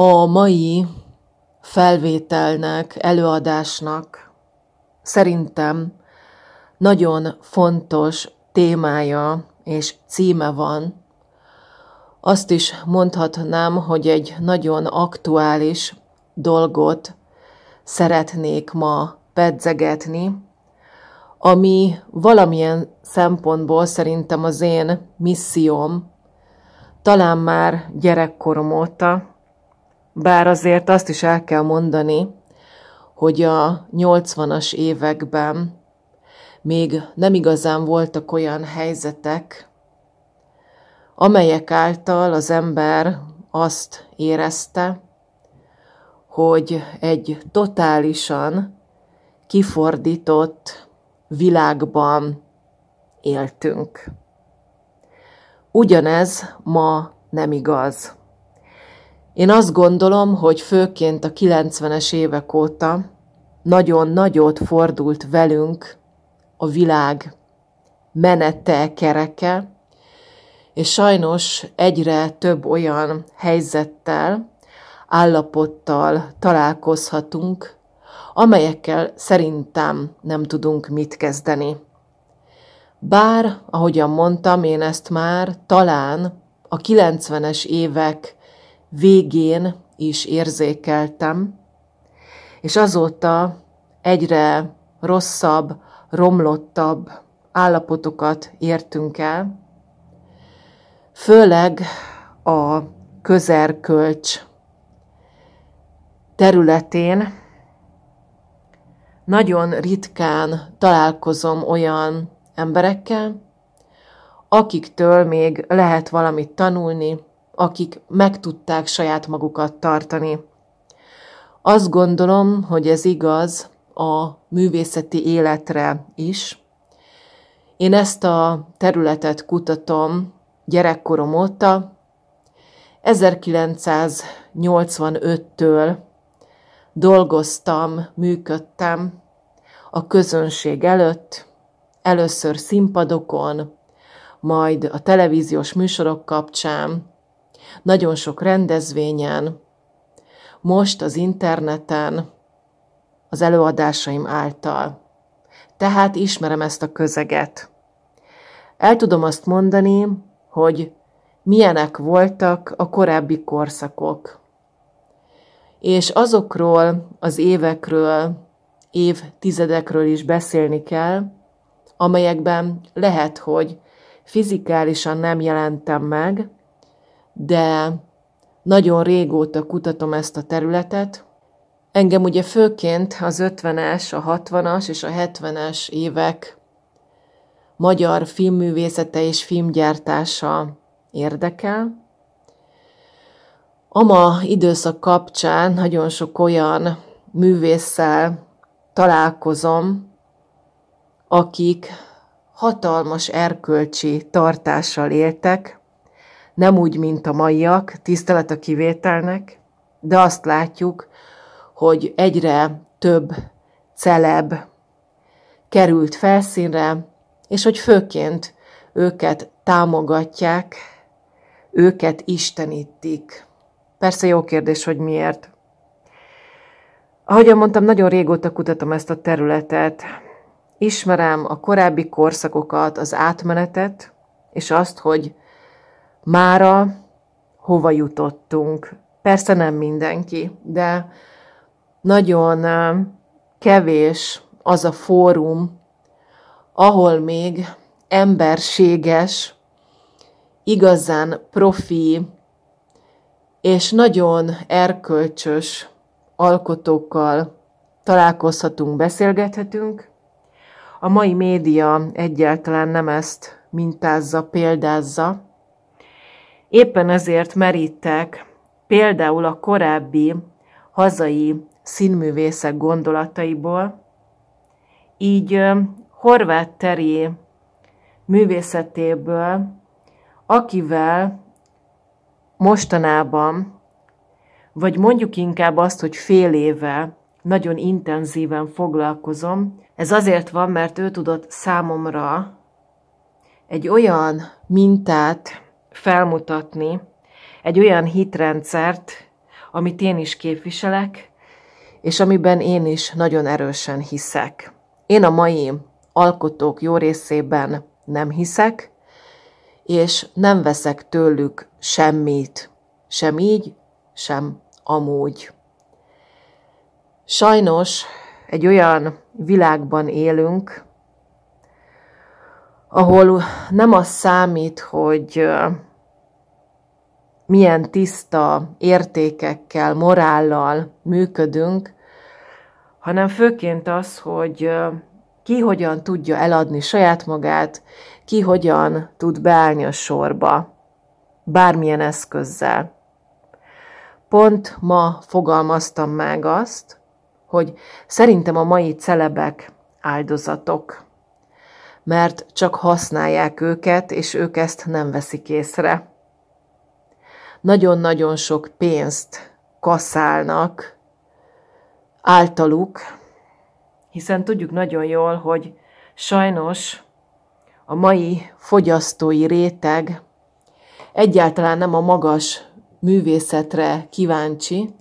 A mai felvételnek, előadásnak szerintem nagyon fontos témája és címe van. Azt is mondhatnám, hogy egy nagyon aktuális dolgot szeretnék ma pedzegetni, ami valamilyen szempontból szerintem az én misszióm, talán már gyerekkorom óta, bár azért azt is el kell mondani, hogy a 80-as években még nem igazán voltak olyan helyzetek, amelyek által az ember azt érezte, hogy egy totálisan kifordított világban éltünk. Ugyanez ma nem igaz. Én azt gondolom, hogy főként a 90-es évek óta nagyon nagyot fordult velünk a világ menete kereke, és sajnos egyre több olyan helyzettel, állapottal találkozhatunk, amelyekkel szerintem nem tudunk mit kezdeni. Bár, ahogyan mondtam én ezt már, talán a 90-es évek végén is érzékeltem, és azóta egyre rosszabb, romlottabb állapotokat értünk el, főleg a közerkölcs területén nagyon ritkán találkozom olyan emberekkel, akiktől még lehet valamit tanulni, akik meg tudták saját magukat tartani. Azt gondolom, hogy ez igaz a művészeti életre is. Én ezt a területet kutatom gyerekkorom óta, 1985-től dolgoztam, működtem a közönség előtt, először színpadokon, majd a televíziós műsorok kapcsán, nagyon sok rendezvényen, most az interneten, az előadásaim által. Tehát ismerem ezt a közeget. El tudom azt mondani, hogy milyenek voltak a korábbi korszakok. És azokról az évekről, évtizedekről is beszélni kell, amelyekben lehet, hogy fizikálisan nem jelentem meg, de nagyon régóta kutatom ezt a területet. Engem ugye főként az 50-es, a 60-as és a 70-es évek magyar filmművészete és filmgyártása érdekel. A ma időszak kapcsán nagyon sok olyan művésszel találkozom, akik hatalmas erkölcsi tartással éltek, nem úgy, mint a maiak, tisztelet a kivételnek, de azt látjuk, hogy egyre több celeb került felszínre, és hogy főként őket támogatják, őket istenítik. Persze jó kérdés, hogy miért. Ahogyan mondtam, nagyon régóta kutatom ezt a területet. Ismerem a korábbi korszakokat, az átmenetet, és azt, hogy mára hova jutottunk. Persze nem mindenki, de nagyon kevés az a fórum, ahol még emberséges, igazán profi és nagyon erkölcsös alkotókkal találkozhatunk, beszélgethetünk. A mai média egyáltalán nem ezt mintázza, példázza, Éppen ezért merítek például a korábbi hazai színművészek gondolataiból, így horvát teri művészetéből, akivel mostanában, vagy mondjuk inkább azt, hogy fél éve nagyon intenzíven foglalkozom. Ez azért van, mert ő tudott számomra egy olyan mintát felmutatni egy olyan hitrendszert, amit én is képviselek, és amiben én is nagyon erősen hiszek. Én a mai alkotók jó részében nem hiszek, és nem veszek tőlük semmit, sem így, sem amúgy. Sajnos egy olyan világban élünk, ahol nem az számít, hogy milyen tiszta értékekkel, morállal működünk, hanem főként az, hogy ki hogyan tudja eladni saját magát, ki hogyan tud beállni a sorba, bármilyen eszközzel. Pont ma fogalmaztam meg azt, hogy szerintem a mai celebek áldozatok, mert csak használják őket, és ők ezt nem veszik észre nagyon-nagyon sok pénzt kaszálnak általuk, hiszen tudjuk nagyon jól, hogy sajnos a mai fogyasztói réteg egyáltalán nem a magas művészetre kíváncsi,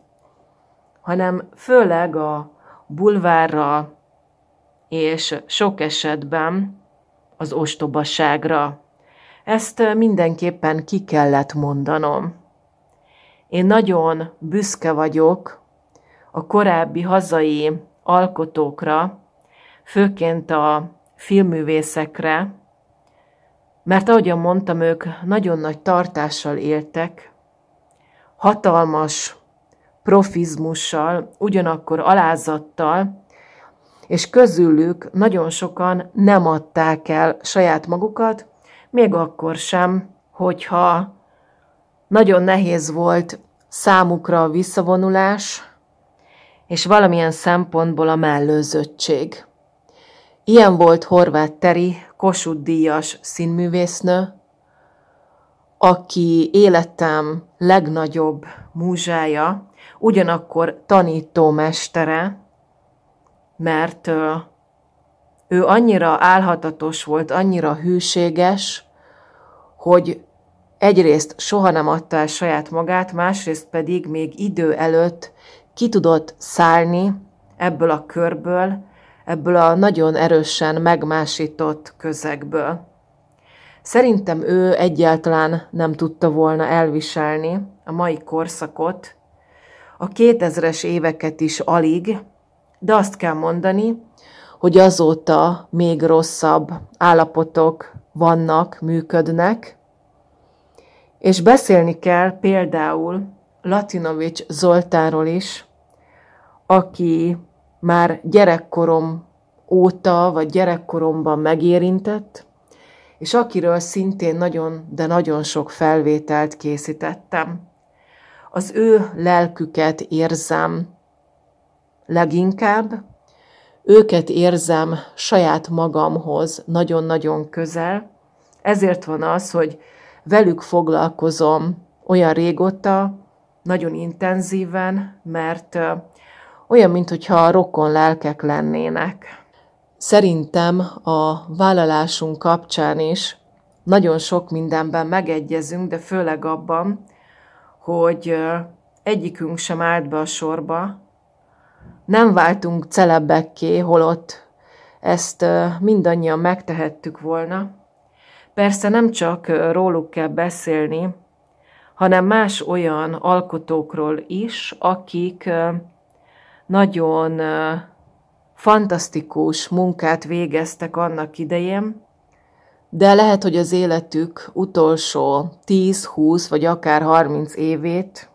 hanem főleg a bulvárra és sok esetben az ostobaságra. Ezt mindenképpen ki kellett mondanom. Én nagyon büszke vagyok a korábbi hazai alkotókra, főként a filmművészekre, mert ahogyan mondtam, ők nagyon nagy tartással éltek, hatalmas profizmussal, ugyanakkor alázattal, és közülük nagyon sokan nem adták el saját magukat, még akkor sem, hogyha nagyon nehéz volt számukra a visszavonulás, és valamilyen szempontból a mellőzöttség. Ilyen volt Horváth Teri, Kossuth Díjas színművésznő, aki életem legnagyobb múzsája, ugyanakkor mestere, mert ő annyira álhatatos volt, annyira hűséges, hogy egyrészt soha nem adta el saját magát, másrészt pedig még idő előtt ki tudott szállni ebből a körből, ebből a nagyon erősen megmásított közegből. Szerintem ő egyáltalán nem tudta volna elviselni a mai korszakot, a 2000-es éveket is alig, de azt kell mondani, hogy azóta még rosszabb állapotok vannak, működnek, és beszélni kell például Latinovics Zoltáról is, aki már gyerekkorom óta, vagy gyerekkoromban megérintett, és akiről szintén nagyon, de nagyon sok felvételt készítettem. Az ő lelküket érzem leginkább, őket érzem saját magamhoz nagyon-nagyon közel, ezért van az, hogy velük foglalkozom olyan régóta, nagyon intenzíven, mert olyan, mintha a rokon lelkek lennének. Szerintem a vállalásunk kapcsán is nagyon sok mindenben megegyezünk, de főleg abban, hogy egyikünk sem állt be a sorba, nem váltunk celebekké, holott ezt mindannyian megtehettük volna, Persze nem csak róluk kell beszélni, hanem más olyan alkotókról is, akik nagyon fantasztikus munkát végeztek annak idején, de lehet, hogy az életük utolsó 10-20 vagy akár 30 évét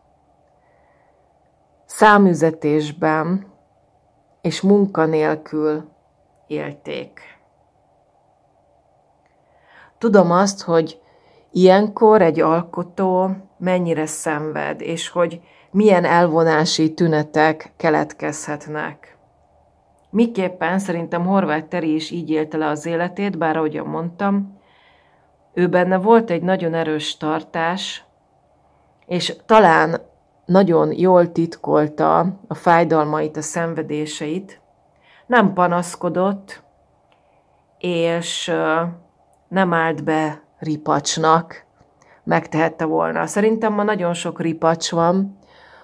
számüzetésben és munkanélkül élték. Tudom azt, hogy ilyenkor egy alkotó mennyire szenved, és hogy milyen elvonási tünetek keletkezhetnek. Miképpen szerintem Horváth Teri is így élte le az életét, bár ahogyan mondtam, ő benne volt egy nagyon erős tartás, és talán nagyon jól titkolta a fájdalmait, a szenvedéseit, nem panaszkodott, és nem állt be ripacsnak, megtehette volna. Szerintem ma nagyon sok ripacs van,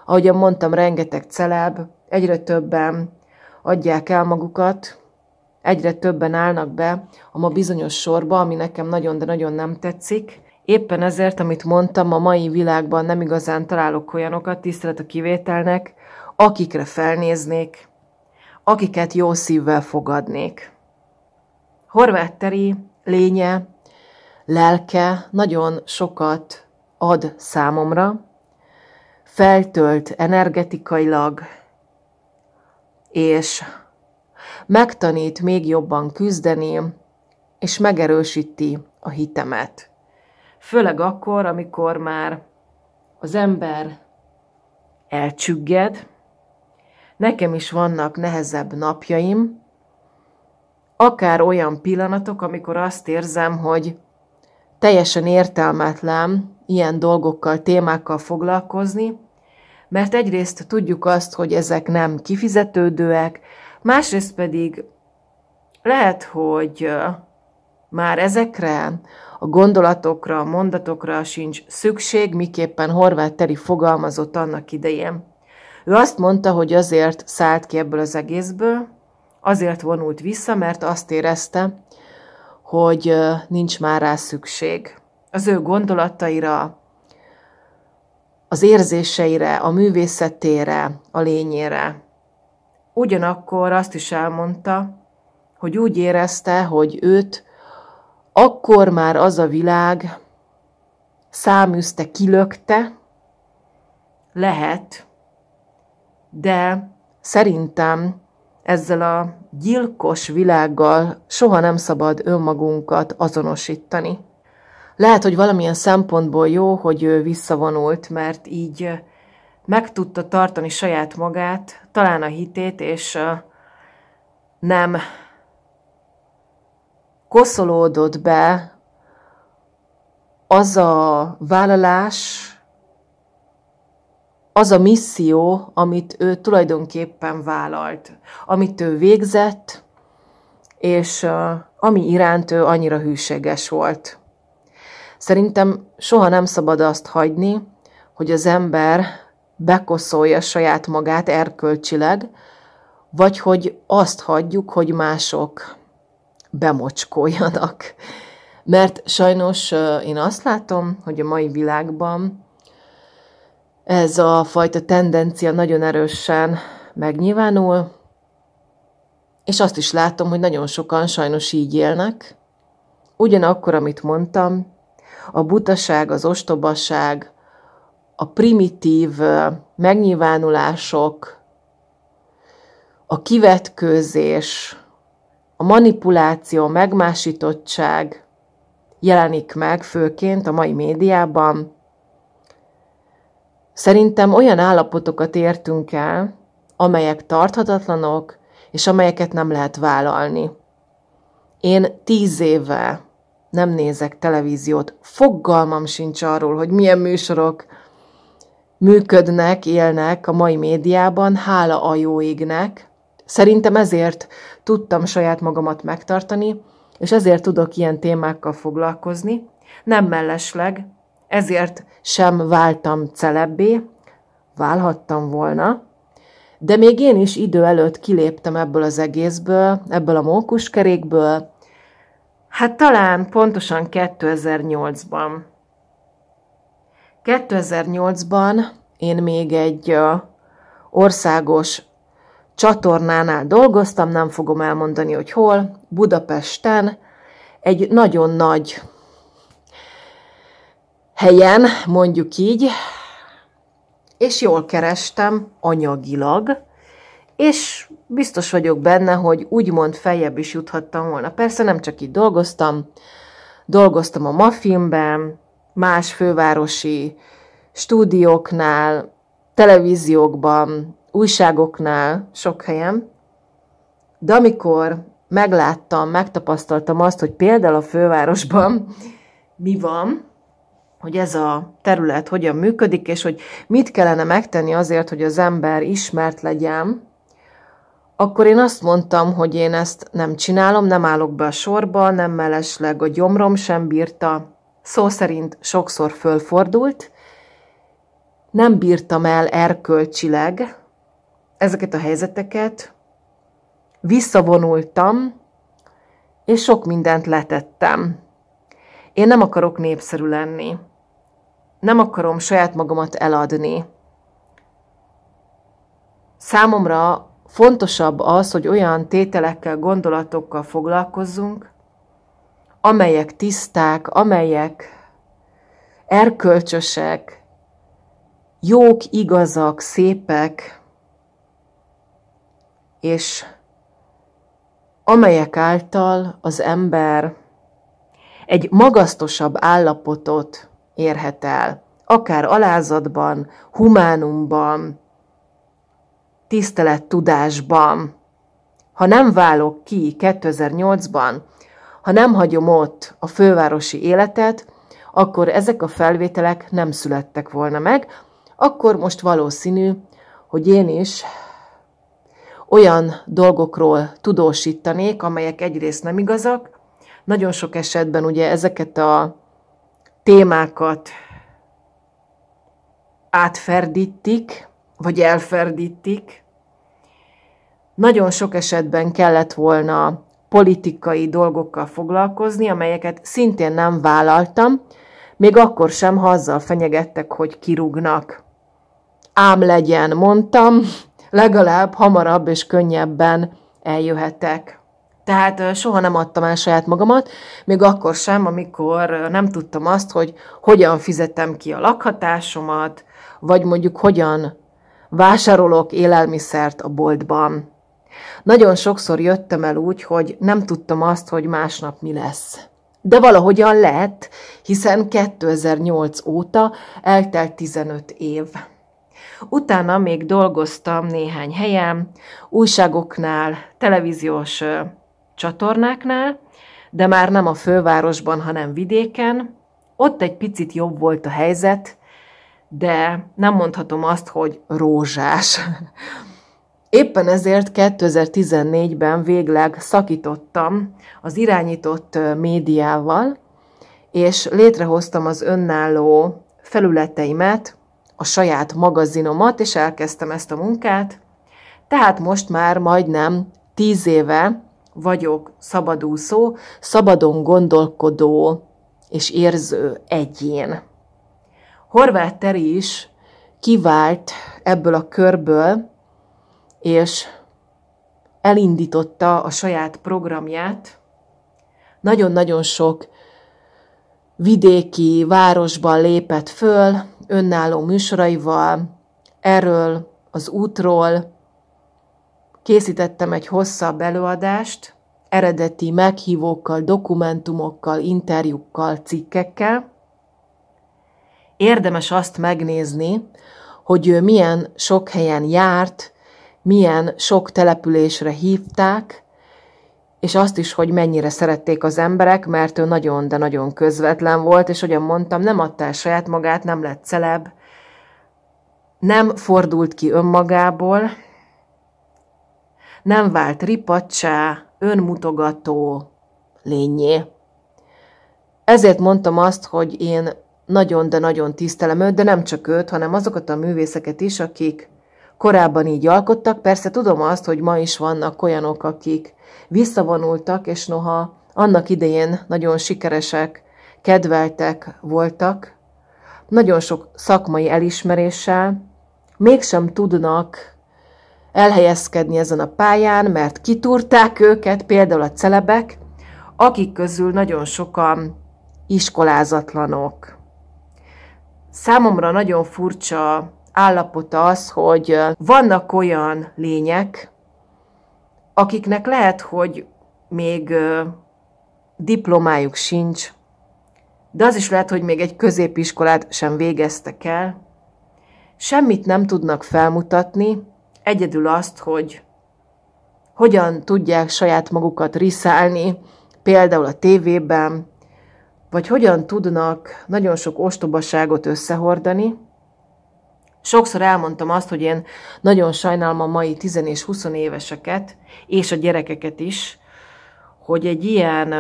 ahogyan mondtam, rengeteg celeb, egyre többen adják el magukat, egyre többen állnak be a ma bizonyos sorba, ami nekem nagyon, de nagyon nem tetszik. Éppen ezért, amit mondtam, a mai világban nem igazán találok olyanokat, tisztelet a kivételnek, akikre felnéznék, akiket jó szívvel fogadnék. Horváth Teri lénye, lelke nagyon sokat ad számomra, feltölt energetikailag, és megtanít még jobban küzdeni, és megerősíti a hitemet. Főleg akkor, amikor már az ember elcsügged, nekem is vannak nehezebb napjaim, akár olyan pillanatok, amikor azt érzem, hogy teljesen értelmetlen ilyen dolgokkal, témákkal foglalkozni, mert egyrészt tudjuk azt, hogy ezek nem kifizetődőek, másrészt pedig lehet, hogy már ezekre a gondolatokra, a mondatokra sincs szükség, miképpen Horváth Teri fogalmazott annak idején. Ő azt mondta, hogy azért szállt ki ebből az egészből, azért vonult vissza, mert azt érezte, hogy nincs már rá szükség. Az ő gondolataira, az érzéseire, a művészetére, a lényére. Ugyanakkor azt is elmondta, hogy úgy érezte, hogy őt akkor már az a világ száműzte, kilökte, lehet, de szerintem ezzel a gyilkos világgal soha nem szabad önmagunkat azonosítani. Lehet, hogy valamilyen szempontból jó, hogy ő visszavonult, mert így meg tudta tartani saját magát, talán a hitét, és nem koszolódott be az a vállalás, az a misszió, amit ő tulajdonképpen vállalt, amit ő végzett, és ami iránt ő annyira hűséges volt. Szerintem soha nem szabad azt hagyni, hogy az ember bekoszolja saját magát erkölcsileg, vagy hogy azt hagyjuk, hogy mások bemocskoljanak. Mert sajnos én azt látom, hogy a mai világban ez a fajta tendencia nagyon erősen megnyilvánul, és azt is látom, hogy nagyon sokan sajnos így élnek. Ugyanakkor, amit mondtam, a butaság, az ostobaság, a primitív megnyilvánulások, a kivetkőzés, a manipuláció, a megmásítottság jelenik meg főként a mai médiában, Szerintem olyan állapotokat értünk el, amelyek tarthatatlanok, és amelyeket nem lehet vállalni. Én tíz éve nem nézek televíziót, fogalmam sincs arról, hogy milyen műsorok működnek, élnek a mai médiában, hála a jó égnek. Szerintem ezért tudtam saját magamat megtartani, és ezért tudok ilyen témákkal foglalkozni. Nem mellesleg, ezért sem váltam celebbé, válhattam volna, de még én is idő előtt kiléptem ebből az egészből, ebből a mókuskerékből, hát talán pontosan 2008-ban. 2008-ban én még egy országos csatornánál dolgoztam, nem fogom elmondani, hogy hol, Budapesten, egy nagyon nagy helyen, mondjuk így, és jól kerestem anyagilag, és biztos vagyok benne, hogy úgymond feljebb is juthattam volna. Persze nem csak így dolgoztam, dolgoztam a Maffinben, más fővárosi stúdióknál, televíziókban, újságoknál, sok helyen, de amikor megláttam, megtapasztaltam azt, hogy például a fővárosban mi van, hogy ez a terület hogyan működik, és hogy mit kellene megtenni azért, hogy az ember ismert legyen, akkor én azt mondtam, hogy én ezt nem csinálom, nem állok be a sorba, nem mellesleg a gyomrom sem bírta, szó szerint sokszor fölfordult, nem bírtam el erkölcsileg ezeket a helyzeteket, visszavonultam, és sok mindent letettem. Én nem akarok népszerű lenni nem akarom saját magamat eladni. Számomra fontosabb az, hogy olyan tételekkel, gondolatokkal foglalkozzunk, amelyek tiszták, amelyek erkölcsösek, jók, igazak, szépek, és amelyek által az ember egy magasztosabb állapotot érhet el. Akár alázatban, humánumban, tisztelettudásban. Ha nem válok ki 2008-ban, ha nem hagyom ott a fővárosi életet, akkor ezek a felvételek nem születtek volna meg, akkor most valószínű, hogy én is olyan dolgokról tudósítanék, amelyek egyrészt nem igazak, nagyon sok esetben ugye ezeket a témákat átferdítik, vagy elferdítik. Nagyon sok esetben kellett volna politikai dolgokkal foglalkozni, amelyeket szintén nem vállaltam, még akkor sem, ha azzal fenyegettek, hogy kirúgnak. Ám legyen, mondtam, legalább hamarabb és könnyebben eljöhetek. Tehát soha nem adtam el saját magamat, még akkor sem, amikor nem tudtam azt, hogy hogyan fizetem ki a lakhatásomat, vagy mondjuk hogyan vásárolok élelmiszert a boltban. Nagyon sokszor jöttem el úgy, hogy nem tudtam azt, hogy másnap mi lesz. De valahogyan lett, hiszen 2008 óta eltelt 15 év. Utána még dolgoztam néhány helyen, újságoknál, televíziós csatornáknál, de már nem a fővárosban, hanem vidéken. Ott egy picit jobb volt a helyzet, de nem mondhatom azt, hogy rózsás. Éppen ezért 2014-ben végleg szakítottam az irányított médiával, és létrehoztam az önálló felületeimet, a saját magazinomat, és elkezdtem ezt a munkát. Tehát most már majdnem tíz éve vagyok szabadúszó, szabadon gondolkodó és érző egyén. Horváth Teri is kivált ebből a körből, és elindította a saját programját. Nagyon-nagyon sok vidéki városban lépett föl, önálló műsoraival, erről, az útról, Készítettem egy hosszabb előadást, eredeti meghívókkal, dokumentumokkal, interjúkkal, cikkekkel. Érdemes azt megnézni, hogy ő milyen sok helyen járt, milyen sok településre hívták, és azt is, hogy mennyire szerették az emberek, mert ő nagyon, de nagyon közvetlen volt, és ugyan mondtam, nem adta el saját magát, nem lett celeb, nem fordult ki önmagából, nem vált ripacsá, önmutogató lényé. Ezért mondtam azt, hogy én nagyon, de nagyon tisztelem őt, de nem csak őt, hanem azokat a művészeket is, akik korábban így alkottak. Persze tudom azt, hogy ma is vannak olyanok, akik visszavonultak, és noha annak idején nagyon sikeresek, kedveltek voltak, nagyon sok szakmai elismeréssel, mégsem tudnak elhelyezkedni ezen a pályán, mert kitúrták őket, például a celebek, akik közül nagyon sokan iskolázatlanok. Számomra nagyon furcsa állapot az, hogy vannak olyan lények, akiknek lehet, hogy még diplomájuk sincs, de az is lehet, hogy még egy középiskolát sem végeztek el, semmit nem tudnak felmutatni, egyedül azt, hogy hogyan tudják saját magukat riszálni, például a tévében, vagy hogyan tudnak nagyon sok ostobaságot összehordani. Sokszor elmondtam azt, hogy én nagyon sajnálom a mai 10 és 20 éveseket, és a gyerekeket is, hogy egy ilyen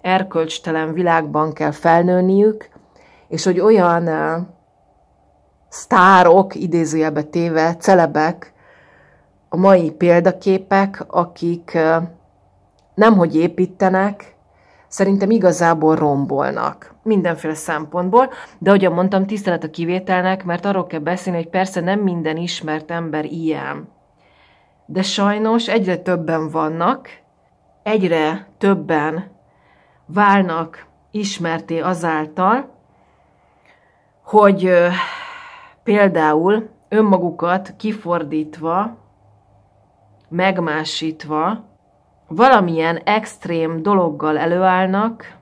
erkölcstelen világban kell felnőniük, és hogy olyan sztárok, idézőjelbe téve, celebek a mai példaképek, akik nemhogy építenek, szerintem igazából rombolnak mindenféle szempontból, de ahogy mondtam, tisztelet a kivételnek, mert arról kell beszélni, hogy persze nem minden ismert ember ilyen. De sajnos egyre többen vannak, egyre többen válnak ismerté azáltal, hogy például önmagukat kifordítva megmásítva, valamilyen extrém dologgal előállnak,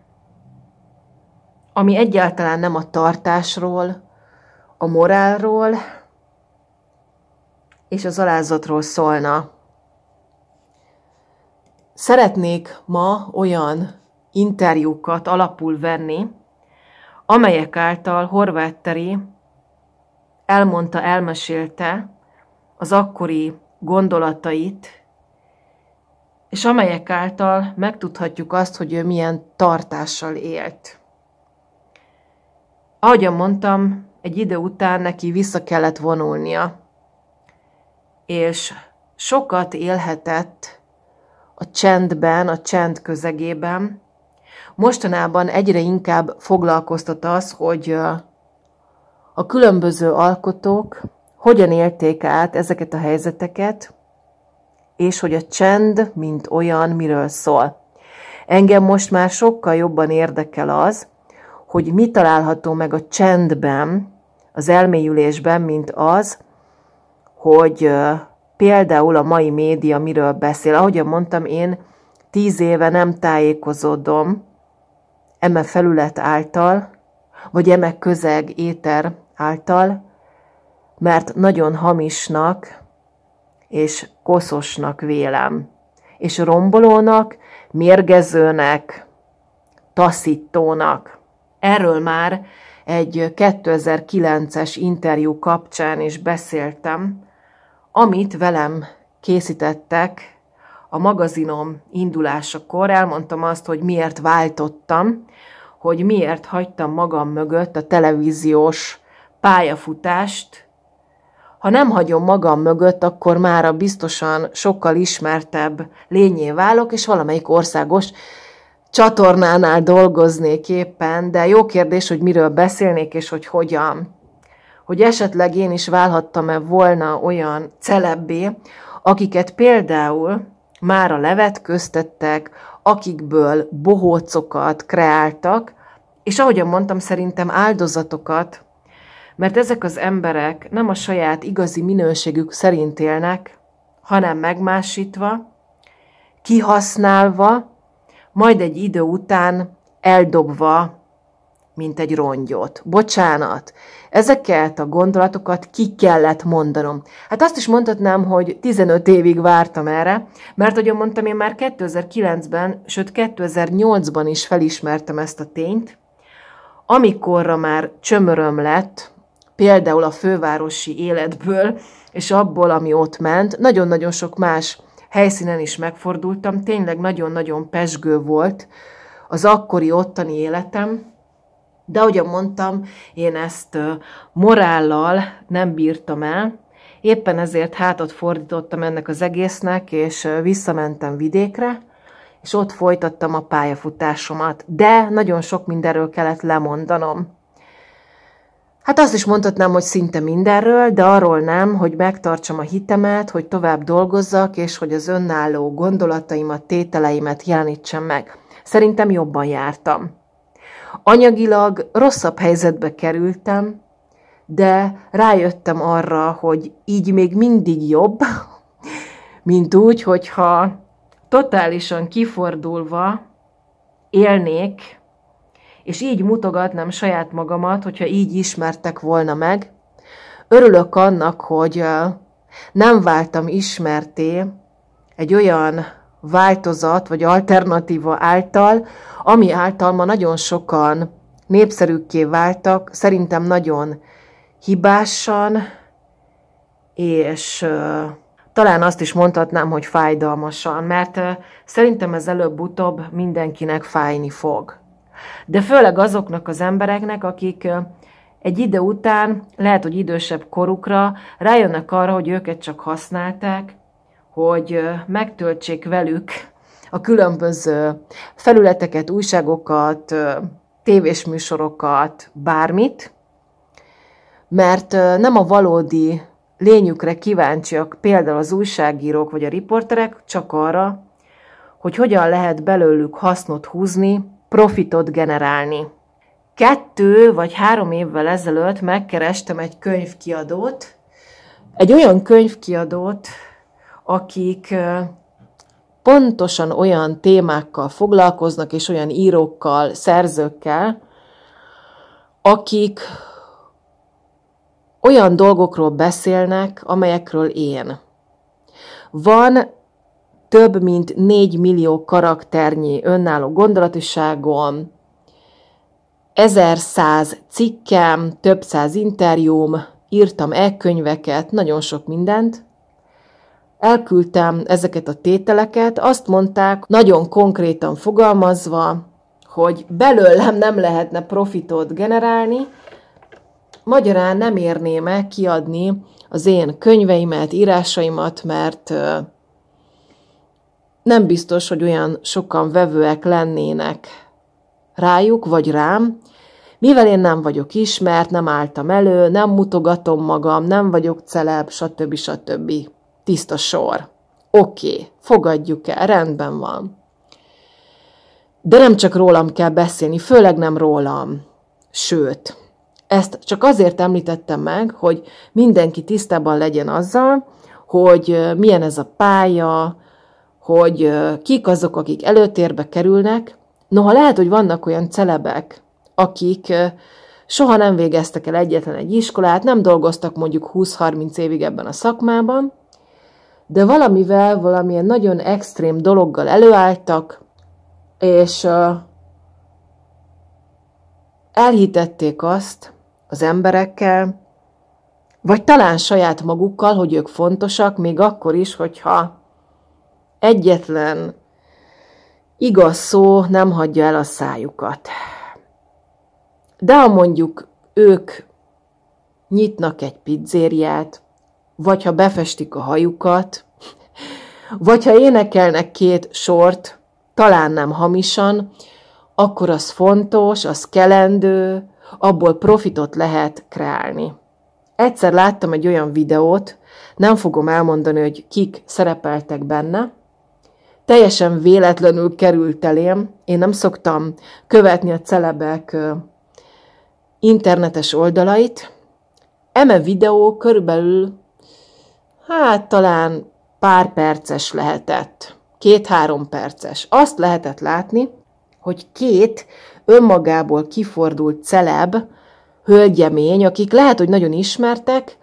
ami egyáltalán nem a tartásról, a morálról és az alázatról szólna. Szeretnék ma olyan interjúkat alapul venni, amelyek által Horváth Teri elmondta, elmesélte az akkori gondolatait, és amelyek által megtudhatjuk azt, hogy ő milyen tartással élt. Ahogy mondtam, egy idő után neki vissza kellett vonulnia, és sokat élhetett a csendben, a csend közegében. Mostanában egyre inkább foglalkoztat az, hogy a különböző alkotók, hogyan élték át ezeket a helyzeteket, és hogy a csend, mint olyan, miről szól. Engem most már sokkal jobban érdekel az, hogy mi található meg a csendben, az elmélyülésben, mint az, hogy például a mai média miről beszél. Ahogyan mondtam, én tíz éve nem tájékozódom eme felület által, vagy eme közeg éter által, mert nagyon hamisnak és koszosnak vélem, és rombolónak, mérgezőnek, taszítónak. Erről már egy 2009-es interjú kapcsán is beszéltem, amit velem készítettek a magazinom indulásakor. Elmondtam azt, hogy miért váltottam, hogy miért hagytam magam mögött a televíziós pályafutást, ha nem hagyom magam mögött, akkor már a biztosan sokkal ismertebb lényé válok, és valamelyik országos csatornánál dolgoznék éppen, de jó kérdés, hogy miről beszélnék, és hogy hogyan. Hogy esetleg én is válhattam-e volna olyan celebbé, akiket például már a levet köztettek, akikből bohócokat kreáltak, és ahogyan mondtam, szerintem áldozatokat mert ezek az emberek nem a saját igazi minőségük szerint élnek, hanem megmásítva, kihasználva, majd egy idő után eldobva, mint egy rongyot. Bocsánat, ezeket a gondolatokat ki kellett mondanom. Hát azt is mondhatnám, hogy 15 évig vártam erre, mert ahogy mondtam, én már 2009-ben, sőt 2008-ban is felismertem ezt a tényt, amikorra már csömöröm lett, például a fővárosi életből, és abból, ami ott ment. Nagyon-nagyon sok más helyszínen is megfordultam, tényleg nagyon-nagyon pesgő volt az akkori ottani életem, de ahogyan mondtam, én ezt morállal nem bírtam el, éppen ezért hátat fordítottam ennek az egésznek, és visszamentem vidékre, és ott folytattam a pályafutásomat. De nagyon sok mindenről kellett lemondanom. Hát azt is mondhatnám, hogy szinte mindenről, de arról nem, hogy megtartsam a hitemet, hogy tovább dolgozzak, és hogy az önálló gondolataimat, tételeimet jelenítsem meg. Szerintem jobban jártam. Anyagilag rosszabb helyzetbe kerültem, de rájöttem arra, hogy így még mindig jobb, mint úgy, hogyha totálisan kifordulva élnék és így mutogatnám saját magamat, hogyha így ismertek volna meg. Örülök annak, hogy nem váltam ismerté egy olyan változat vagy alternatíva által, ami által ma nagyon sokan népszerűkké váltak, szerintem nagyon hibásan, és uh, talán azt is mondhatnám, hogy fájdalmasan, mert uh, szerintem ez előbb-utóbb mindenkinek fájni fog. De főleg azoknak az embereknek, akik egy ide után, lehet, hogy idősebb korukra rájönnek arra, hogy őket csak használták, hogy megtöltsék velük a különböző felületeket, újságokat, tévésműsorokat, bármit, mert nem a valódi lényükre kíváncsiak például az újságírók vagy a riporterek, csak arra, hogy hogyan lehet belőlük hasznot húzni, profitot generálni. Kettő vagy három évvel ezelőtt megkerestem egy könyvkiadót, egy olyan könyvkiadót, akik pontosan olyan témákkal foglalkoznak, és olyan írókkal, szerzőkkel, akik olyan dolgokról beszélnek, amelyekről én. Van több mint 4 millió karakternyi önálló gondolatiságon, 1100 cikkem, több száz interjúm, írtam e-könyveket, nagyon sok mindent. Elküldtem ezeket a tételeket, azt mondták, nagyon konkrétan fogalmazva, hogy belőlem nem lehetne profitot generálni, magyarán nem érném meg kiadni az én könyveimet, írásaimat, mert nem biztos, hogy olyan sokan vevőek lennének rájuk vagy rám, mivel én nem vagyok ismert, nem álltam elő, nem mutogatom magam, nem vagyok celeb, stb. stb. Tiszta sor. Oké, okay, fogadjuk el, rendben van. De nem csak rólam kell beszélni, főleg nem rólam. Sőt, ezt csak azért említettem meg, hogy mindenki tisztában legyen azzal, hogy milyen ez a pálya, hogy kik azok, akik előtérbe kerülnek. Noha lehet, hogy vannak olyan celebek, akik soha nem végeztek el egyetlen egy iskolát, nem dolgoztak mondjuk 20-30 évig ebben a szakmában, de valamivel, valamilyen nagyon extrém dologgal előálltak, és elhitették azt az emberekkel, vagy talán saját magukkal, hogy ők fontosak, még akkor is, hogyha egyetlen igaz szó nem hagyja el a szájukat. De ha mondjuk ők nyitnak egy pizzériát, vagy ha befestik a hajukat, vagy ha énekelnek két sort, talán nem hamisan, akkor az fontos, az kelendő, abból profitot lehet kreálni. Egyszer láttam egy olyan videót, nem fogom elmondani, hogy kik szerepeltek benne, teljesen véletlenül került elém. Én nem szoktam követni a celebek internetes oldalait. Eme videó körülbelül, hát talán pár perces lehetett. Két-három perces. Azt lehetett látni, hogy két önmagából kifordult celeb, hölgyemény, akik lehet, hogy nagyon ismertek,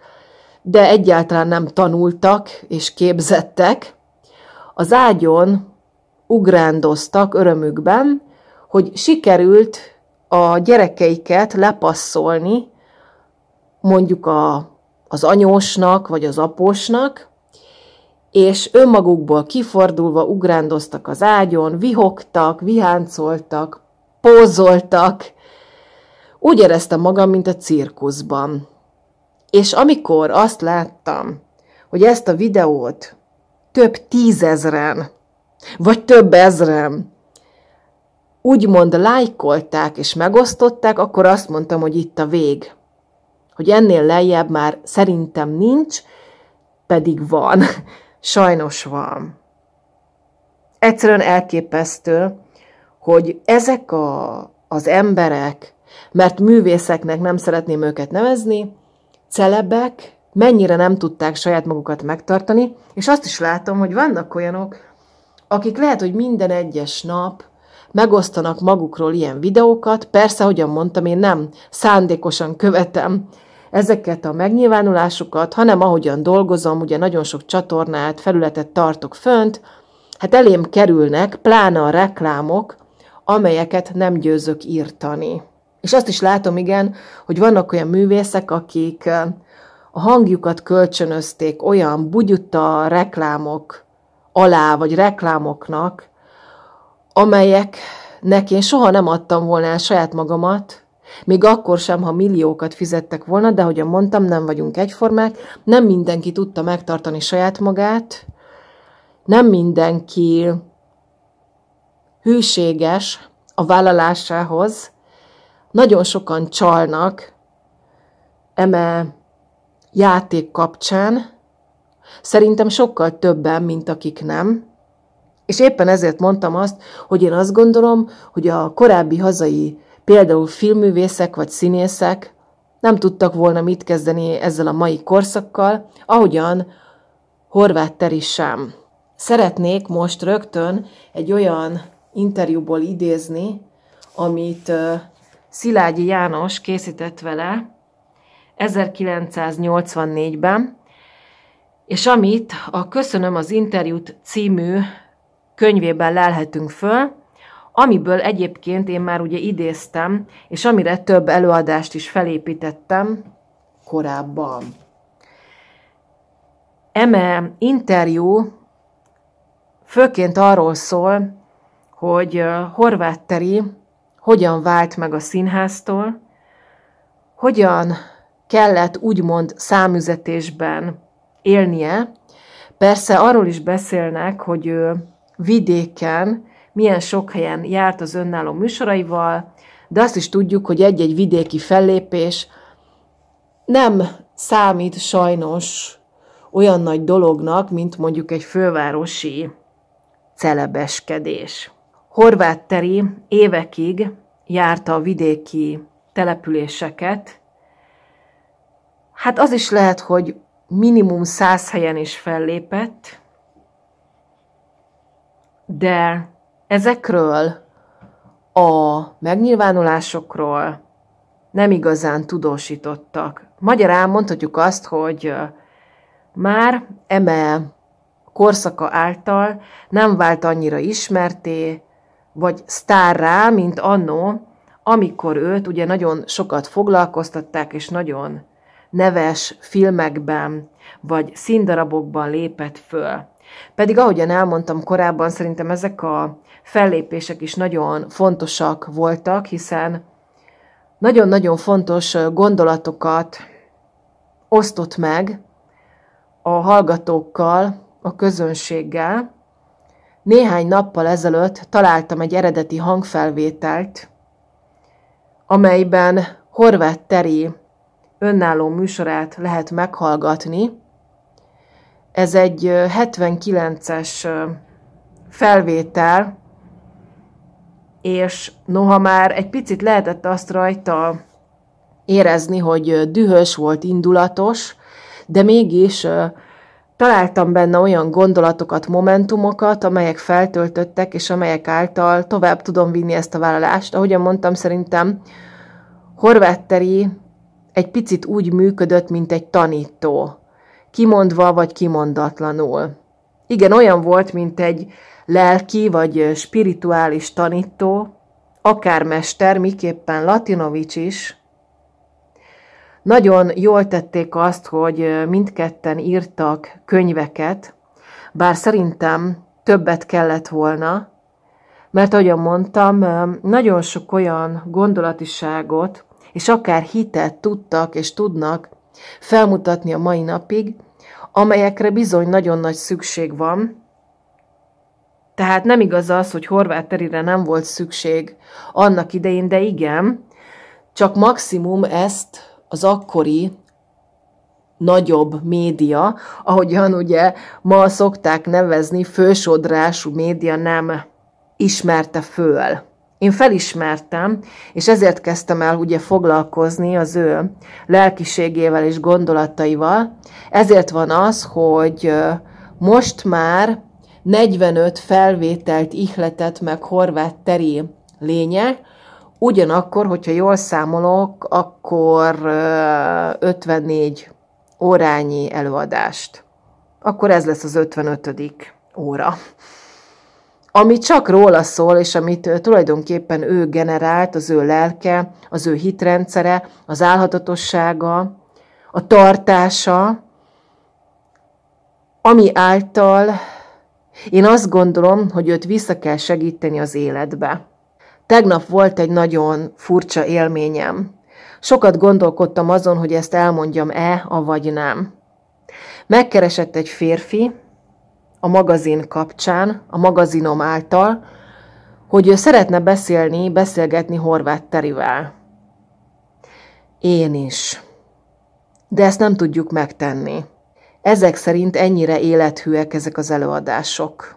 de egyáltalán nem tanultak és képzettek, az ágyon ugrándoztak örömükben, hogy sikerült a gyerekeiket lepasszolni mondjuk a, az anyósnak vagy az apósnak, és önmagukból kifordulva ugrándoztak az ágyon, vihogtak, viháncoltak, pózoltak. Úgy éreztem magam, mint a cirkuszban. És amikor azt láttam, hogy ezt a videót több tízezren, vagy több ezren úgymond lájkolták és megosztották, akkor azt mondtam, hogy itt a vég. Hogy ennél lejjebb már szerintem nincs, pedig van. Sajnos van. Egyszerűen elképesztő, hogy ezek a, az emberek, mert művészeknek nem szeretném őket nevezni, celebek, mennyire nem tudták saját magukat megtartani, és azt is látom, hogy vannak olyanok, akik lehet, hogy minden egyes nap megosztanak magukról ilyen videókat, persze, ahogyan mondtam, én nem szándékosan követem ezeket a megnyilvánulásokat, hanem ahogyan dolgozom, ugye nagyon sok csatornát, felületet tartok fönt, hát elém kerülnek pláne a reklámok, amelyeket nem győzök írtani. És azt is látom, igen, hogy vannak olyan művészek, akik a hangjukat kölcsönözték olyan bugyuta reklámok alá, vagy reklámoknak, amelyeknek én soha nem adtam volna el saját magamat, még akkor sem, ha milliókat fizettek volna, de ahogy mondtam, nem vagyunk egyformák, nem mindenki tudta megtartani saját magát, nem mindenki hűséges a vállalásához, nagyon sokan csalnak, eme játék kapcsán, szerintem sokkal többen, mint akik nem. És éppen ezért mondtam azt, hogy én azt gondolom, hogy a korábbi hazai például filmművészek vagy színészek nem tudtak volna mit kezdeni ezzel a mai korszakkal, ahogyan Horváth Teri sem. Szeretnék most rögtön egy olyan interjúból idézni, amit Szilágyi János készített vele, 1984-ben, és amit a Köszönöm az interjút című könyvében lelhetünk föl, amiből egyébként én már ugye idéztem, és amire több előadást is felépítettem korábban. Eme interjú főként arról szól, hogy Horváth Teri hogyan vált meg a színháztól, hogyan kellett úgymond számüzetésben élnie. Persze arról is beszélnek, hogy ő vidéken milyen sok helyen járt az önálló műsoraival, de azt is tudjuk, hogy egy-egy vidéki fellépés nem számít sajnos olyan nagy dolognak, mint mondjuk egy fővárosi celebeskedés. Horváth Teri évekig járta a vidéki településeket, Hát az is lehet, hogy minimum száz helyen is fellépett, de ezekről a megnyilvánulásokról nem igazán tudósítottak. Magyarán mondhatjuk azt, hogy már eme korszaka által nem vált annyira ismerté, vagy sztárrá, mint annó, amikor őt ugye nagyon sokat foglalkoztatták, és nagyon neves filmekben vagy színdarabokban lépett föl. Pedig ahogyan elmondtam korábban, szerintem ezek a fellépések is nagyon fontosak voltak, hiszen nagyon-nagyon fontos gondolatokat osztott meg a hallgatókkal, a közönséggel. Néhány nappal ezelőtt találtam egy eredeti hangfelvételt, amelyben Horváth Teri önálló műsorát lehet meghallgatni. Ez egy 79-es felvétel, és noha már egy picit lehetett azt rajta érezni, hogy dühös volt, indulatos, de mégis találtam benne olyan gondolatokat, momentumokat, amelyek feltöltöttek, és amelyek által tovább tudom vinni ezt a vállalást. Ahogyan mondtam, szerintem Horvátteri egy picit úgy működött, mint egy tanító, kimondva vagy kimondatlanul. Igen, olyan volt, mint egy lelki vagy spirituális tanító, akár mester, miképpen Latinovics is. Nagyon jól tették azt, hogy mindketten írtak könyveket, bár szerintem többet kellett volna, mert ahogyan mondtam, nagyon sok olyan gondolatiságot, és akár hitet tudtak és tudnak felmutatni a mai napig, amelyekre bizony nagyon nagy szükség van, tehát nem igaz az, hogy Horváth terire nem volt szükség annak idején, de igen, csak maximum ezt az akkori nagyobb média, ahogyan ugye ma szokták nevezni, fősodrású média nem ismerte föl. Én felismertem, és ezért kezdtem el ugye foglalkozni az ő lelkiségével és gondolataival. Ezért van az, hogy most már 45 felvételt ihletett meg horvát teri lénye, ugyanakkor, hogyha jól számolok, akkor 54 órányi előadást. Akkor ez lesz az 55. óra ami csak róla szól, és amit tulajdonképpen ő generált, az ő lelke, az ő hitrendszere, az álhatatossága, a tartása, ami által én azt gondolom, hogy őt vissza kell segíteni az életbe. Tegnap volt egy nagyon furcsa élményem. Sokat gondolkodtam azon, hogy ezt elmondjam-e, avagy nem. Megkeresett egy férfi, a magazin kapcsán, a magazinom által, hogy ő szeretne beszélni, beszélgetni Horváth Terivel. Én is. De ezt nem tudjuk megtenni. Ezek szerint ennyire élethűek ezek az előadások.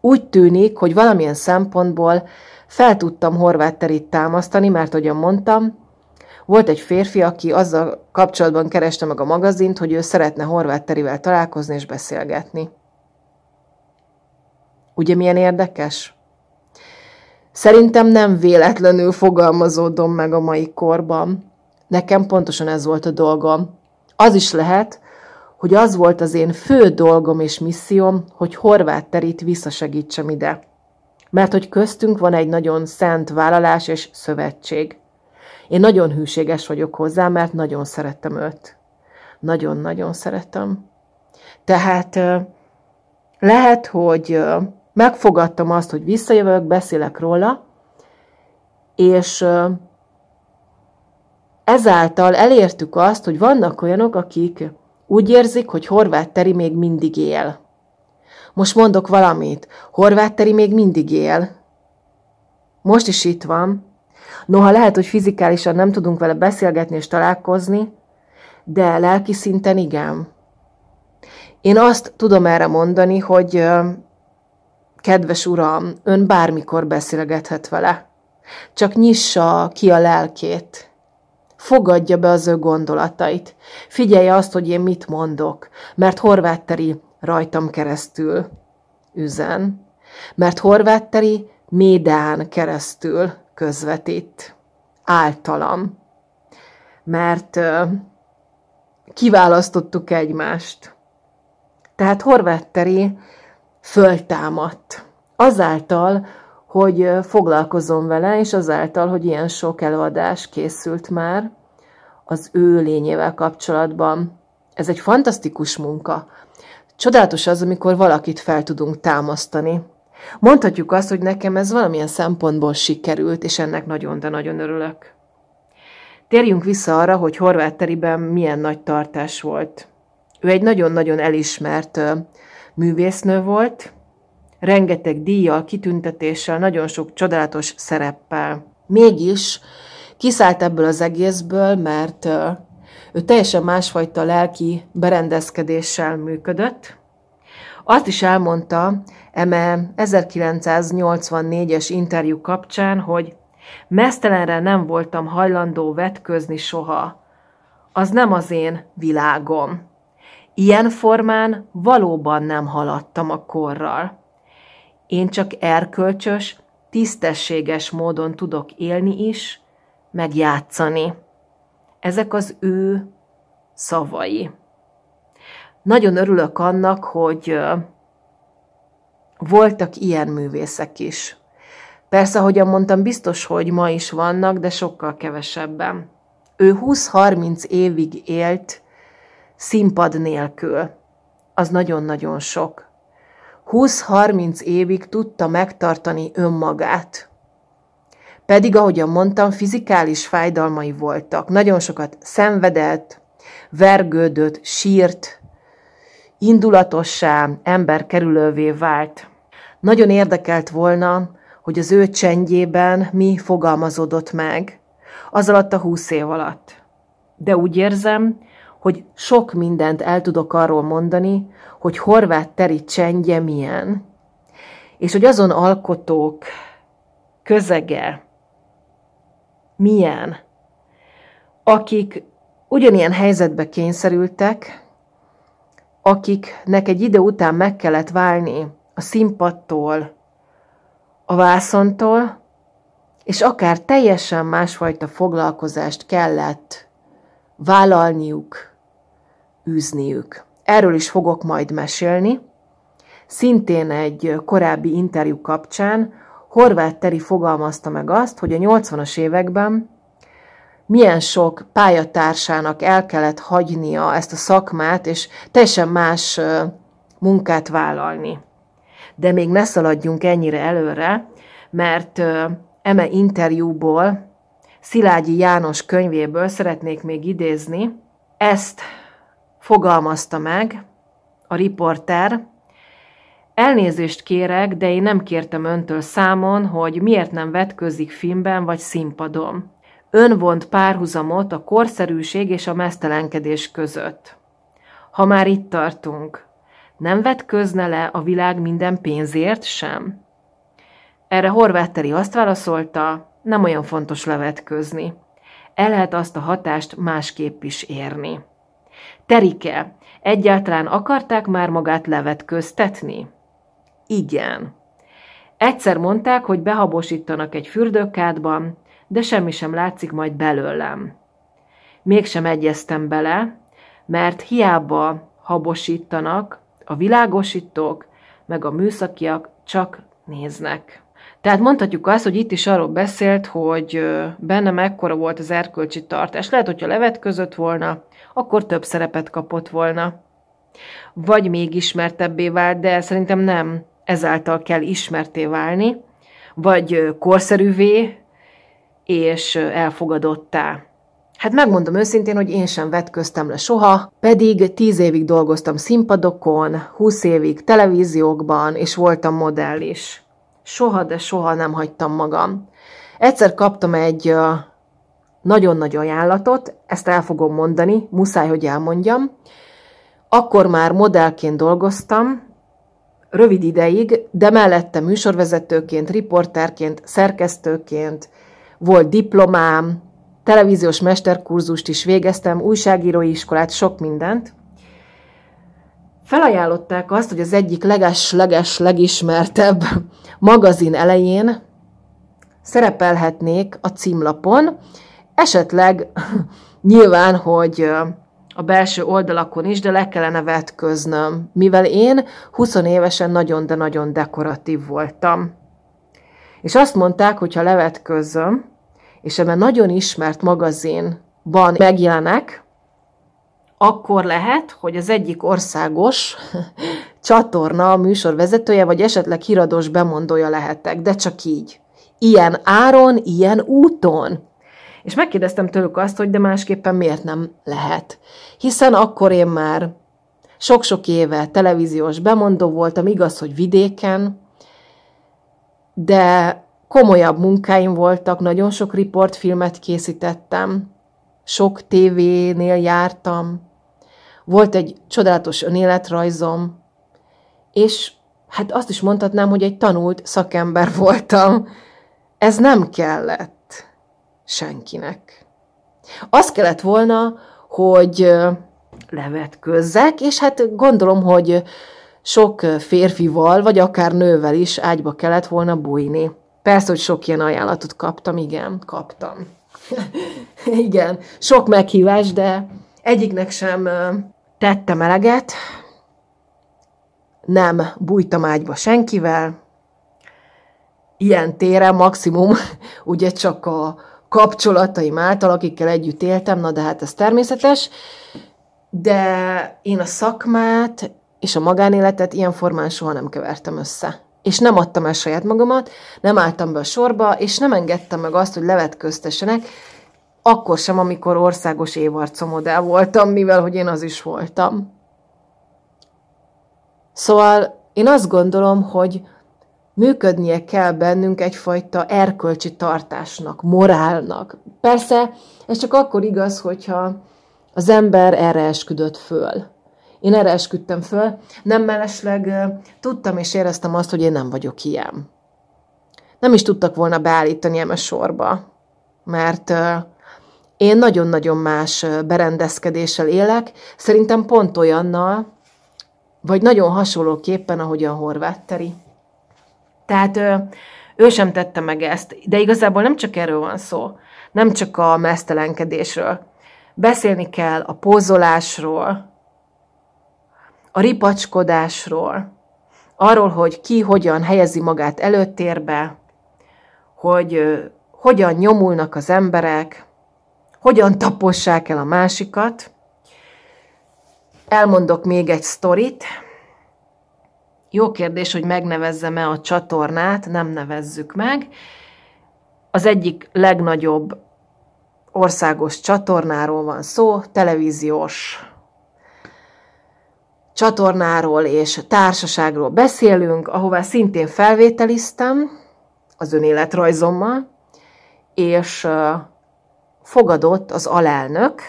Úgy tűnik, hogy valamilyen szempontból fel tudtam Horváth Terit támasztani, mert ahogyan mondtam, volt egy férfi, aki azzal kapcsolatban kereste meg a magazint, hogy ő szeretne Horváth Terivel találkozni és beszélgetni. Ugye milyen érdekes? Szerintem nem véletlenül fogalmazódom meg a mai korban. Nekem pontosan ez volt a dolgom. Az is lehet, hogy az volt az én fő dolgom és misszióm, hogy Horváth Terit visszasegítsem ide. Mert hogy köztünk van egy nagyon szent vállalás és szövetség. Én nagyon hűséges vagyok hozzá, mert nagyon szerettem őt. Nagyon-nagyon szerettem. Tehát lehet, hogy megfogadtam azt, hogy visszajövök, beszélek róla, és ezáltal elértük azt, hogy vannak olyanok, akik úgy érzik, hogy Horváth Teri még mindig él. Most mondok valamit. Horváth Teri még mindig él. Most is itt van, Noha lehet, hogy fizikálisan nem tudunk vele beszélgetni és találkozni, de lelki szinten igen. Én azt tudom erre mondani, hogy kedves uram, ön bármikor beszélgethet vele. Csak nyissa ki a lelkét. Fogadja be az ő gondolatait. Figyelje azt, hogy én mit mondok, mert horvátteri rajtam keresztül üzen. Mert horvátteri médán keresztül közvetít általam, mert kiválasztottuk egymást. Tehát Horvátteri föltámadt. Azáltal, hogy foglalkozom vele, és azáltal, hogy ilyen sok előadás készült már az ő lényével kapcsolatban. Ez egy fantasztikus munka. Csodálatos az, amikor valakit fel tudunk támasztani, Mondhatjuk azt, hogy nekem ez valamilyen szempontból sikerült, és ennek nagyon, de nagyon örülök. Térjünk vissza arra, hogy Horváteriben milyen nagy tartás volt. Ő egy nagyon-nagyon elismert művésznő volt, rengeteg díjjal, kitüntetéssel, nagyon sok csodálatos szereppel. Mégis kiszállt ebből az egészből, mert ő teljesen másfajta lelki berendezkedéssel működött, azt is elmondta Eme 1984-es interjú kapcsán, hogy mesztelenre nem voltam hajlandó vetközni soha. Az nem az én világom. Ilyen formán valóban nem haladtam a korral. Én csak erkölcsös, tisztességes módon tudok élni is, megjátszani. Ezek az ő szavai nagyon örülök annak, hogy voltak ilyen művészek is. Persze, ahogyan mondtam, biztos, hogy ma is vannak, de sokkal kevesebben. Ő 20-30 évig élt színpad nélkül. Az nagyon-nagyon sok. 20-30 évig tudta megtartani önmagát. Pedig, ahogyan mondtam, fizikális fájdalmai voltak. Nagyon sokat szenvedett, vergődött, sírt, indulatossá, emberkerülővé vált. Nagyon érdekelt volna, hogy az ő csendjében mi fogalmazódott meg, az alatt a húsz év alatt. De úgy érzem, hogy sok mindent el tudok arról mondani, hogy horvát teri csendje milyen, és hogy azon alkotók közege milyen, akik ugyanilyen helyzetbe kényszerültek, akiknek egy idő után meg kellett válni a színpadtól, a vászontól, és akár teljesen másfajta foglalkozást kellett vállalniuk, űzniük. Erről is fogok majd mesélni. Szintén egy korábbi interjú kapcsán Horváth Teri fogalmazta meg azt, hogy a 80-as években milyen sok pályatársának el kellett hagynia ezt a szakmát, és teljesen más munkát vállalni. De még ne szaladjunk ennyire előre, mert eme interjúból, Szilágyi János könyvéből szeretnék még idézni, ezt fogalmazta meg a riporter, Elnézést kérek, de én nem kértem öntől számon, hogy miért nem vetközik filmben vagy színpadon önvont párhuzamot a korszerűség és a mesztelenkedés között. Ha már itt tartunk, nem közne le a világ minden pénzért sem? Erre horvátteri azt válaszolta, nem olyan fontos levetközni. El lehet azt a hatást másképp is érni. Terike, egyáltalán akarták már magát levetköztetni? Igen. Egyszer mondták, hogy behabosítanak egy fürdőkádban, de semmi sem látszik majd belőlem. Mégsem egyeztem bele, mert hiába habosítanak, a világosítók, meg a műszakiak csak néznek. Tehát mondhatjuk azt, hogy itt is arról beszélt, hogy benne mekkora volt az erkölcsi tartás. Lehet, hogyha levetközött volna, akkor több szerepet kapott volna. Vagy még ismertebbé vált, de szerintem nem ezáltal kell ismerté válni, vagy korszerűvé, és elfogadottá. Hát megmondom őszintén, hogy én sem vetköztem le soha, pedig tíz évig dolgoztam színpadokon, húsz évig televíziókban, és voltam modell is. Soha, de soha nem hagytam magam. Egyszer kaptam egy nagyon nagy ajánlatot, ezt el fogom mondani, muszáj, hogy elmondjam. Akkor már modellként dolgoztam, rövid ideig, de mellette műsorvezetőként, riporterként, szerkesztőként, volt diplomám, televíziós mesterkurzust is végeztem, újságírói iskolát, sok mindent. Felajánlották azt, hogy az egyik leges-leges, legismertebb magazin elején szerepelhetnék a címlapon, esetleg nyilván, hogy a belső oldalakon is, de le kellene vetköznöm, mivel én 20 évesen nagyon, de nagyon dekoratív voltam. És azt mondták, hogy ha levetközöm és ebben nagyon ismert magazinban megjelenek, akkor lehet, hogy az egyik országos csatorna a műsorvezetője, vagy esetleg híradós bemondója lehetek, de csak így. Ilyen áron, ilyen úton. És megkérdeztem tőlük azt, hogy de másképpen miért nem lehet. Hiszen akkor én már sok-sok éve televíziós bemondó voltam, igaz, hogy vidéken, de komolyabb munkáim voltak, nagyon sok riportfilmet készítettem, sok tévénél jártam, volt egy csodálatos önéletrajzom, és hát azt is mondhatnám, hogy egy tanult szakember voltam. Ez nem kellett senkinek. Az kellett volna, hogy levetkőzzek, és hát gondolom, hogy sok férfival, vagy akár nővel is ágyba kellett volna bújni. Persze, hogy sok ilyen ajánlatot kaptam, igen, kaptam. igen, sok meghívás, de egyiknek sem tettem eleget, nem bújtam ágyba senkivel, ilyen téren maximum, ugye csak a kapcsolataim által, akikkel együtt éltem, na de hát ez természetes, de én a szakmát és a magánéletet ilyen formán soha nem kevertem össze. És nem adtam el saját magamat, nem álltam be a sorba, és nem engedtem meg azt, hogy levetköztessenek, akkor sem, amikor országos évarcomodell voltam, mivel hogy én az is voltam. Szóval én azt gondolom, hogy működnie kell bennünk egyfajta erkölcsi tartásnak, morálnak. Persze, ez csak akkor igaz, hogyha az ember erre esküdött föl. Én erre esküdtem föl, nem mellesleg tudtam és éreztem azt, hogy én nem vagyok ilyen. Nem is tudtak volna beállítani eme sorba, mert én nagyon-nagyon más berendezkedéssel élek, szerintem pont olyannal, vagy nagyon hasonlóképpen, ahogy a horvátteri. Tehát ő sem tette meg ezt, de igazából nem csak erről van szó, nem csak a mesztelenkedésről. Beszélni kell a pózolásról, a ripacskodásról, arról, hogy ki hogyan helyezi magát előtérbe, hogy hogyan nyomulnak az emberek, hogyan tapossák el a másikat. Elmondok még egy sztorit. Jó kérdés, hogy megnevezzem-e a csatornát, nem nevezzük meg. Az egyik legnagyobb országos csatornáról van szó, televíziós csatornáról és társaságról beszélünk, ahová szintén felvételiztem az önéletrajzommal, és fogadott az alelnök.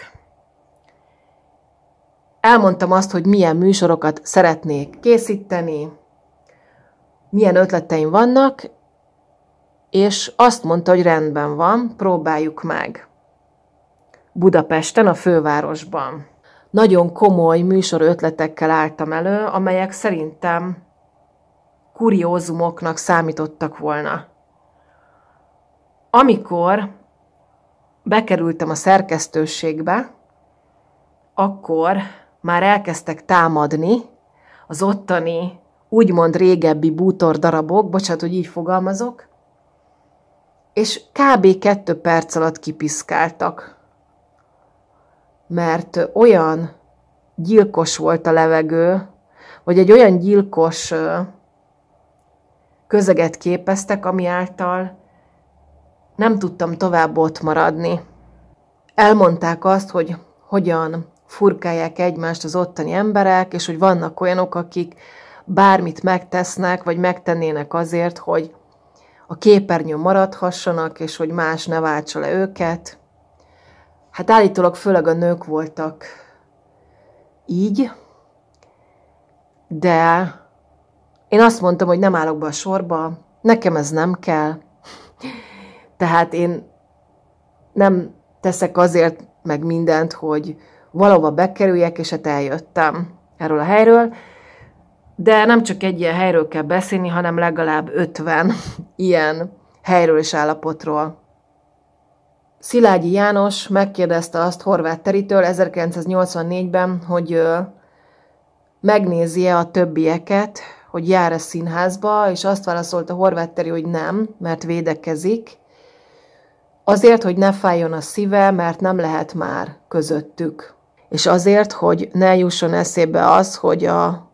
Elmondtam azt, hogy milyen műsorokat szeretnék készíteni, milyen ötleteim vannak, és azt mondta, hogy rendben van, próbáljuk meg. Budapesten, a fővárosban nagyon komoly műsor ötletekkel álltam elő, amelyek szerintem kuriózumoknak számítottak volna. Amikor bekerültem a szerkesztőségbe, akkor már elkezdtek támadni az ottani úgymond régebbi bútor darabok, bocsánat, hogy így fogalmazok, és kb. kettő perc alatt kipiszkáltak mert olyan gyilkos volt a levegő, vagy egy olyan gyilkos közeget képeztek, ami által nem tudtam tovább ott maradni. Elmondták azt, hogy hogyan furkálják egymást az ottani emberek, és hogy vannak olyanok, akik bármit megtesznek, vagy megtennének azért, hogy a képernyőn maradhassanak, és hogy más ne váltsa le őket. Hát állítólag főleg a nők voltak így, de én azt mondtam, hogy nem állok be a sorba, nekem ez nem kell, tehát én nem teszek azért meg mindent, hogy valahova bekerüljek, és hát eljöttem erről a helyről, de nem csak egy ilyen helyről kell beszélni, hanem legalább 50 ilyen helyről és állapotról. Szilágyi János megkérdezte azt Horváth Teritől 1984-ben, hogy megnézi-e a többieket, hogy jár-e színházba, és azt válaszolta Horváth Teri, hogy nem, mert védekezik, azért, hogy ne fájjon a szíve, mert nem lehet már közöttük. És azért, hogy ne jusson eszébe az, hogy a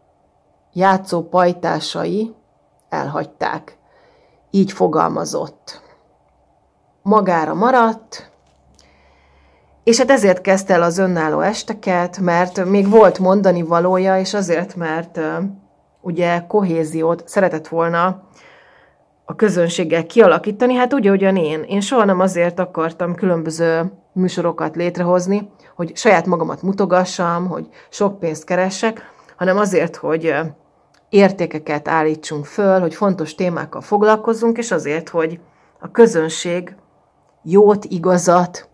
játszó pajtásai elhagyták. Így fogalmazott magára maradt, és hát ezért kezdte el az önálló esteket, mert még volt mondani valója, és azért, mert ugye kohéziót szeretett volna a közönséggel kialakítani, hát ugye ugyan én. Én soha nem azért akartam különböző műsorokat létrehozni, hogy saját magamat mutogassam, hogy sok pénzt keressek, hanem azért, hogy értékeket állítsunk föl, hogy fontos témákkal foglalkozzunk, és azért, hogy a közönség jót, igazat,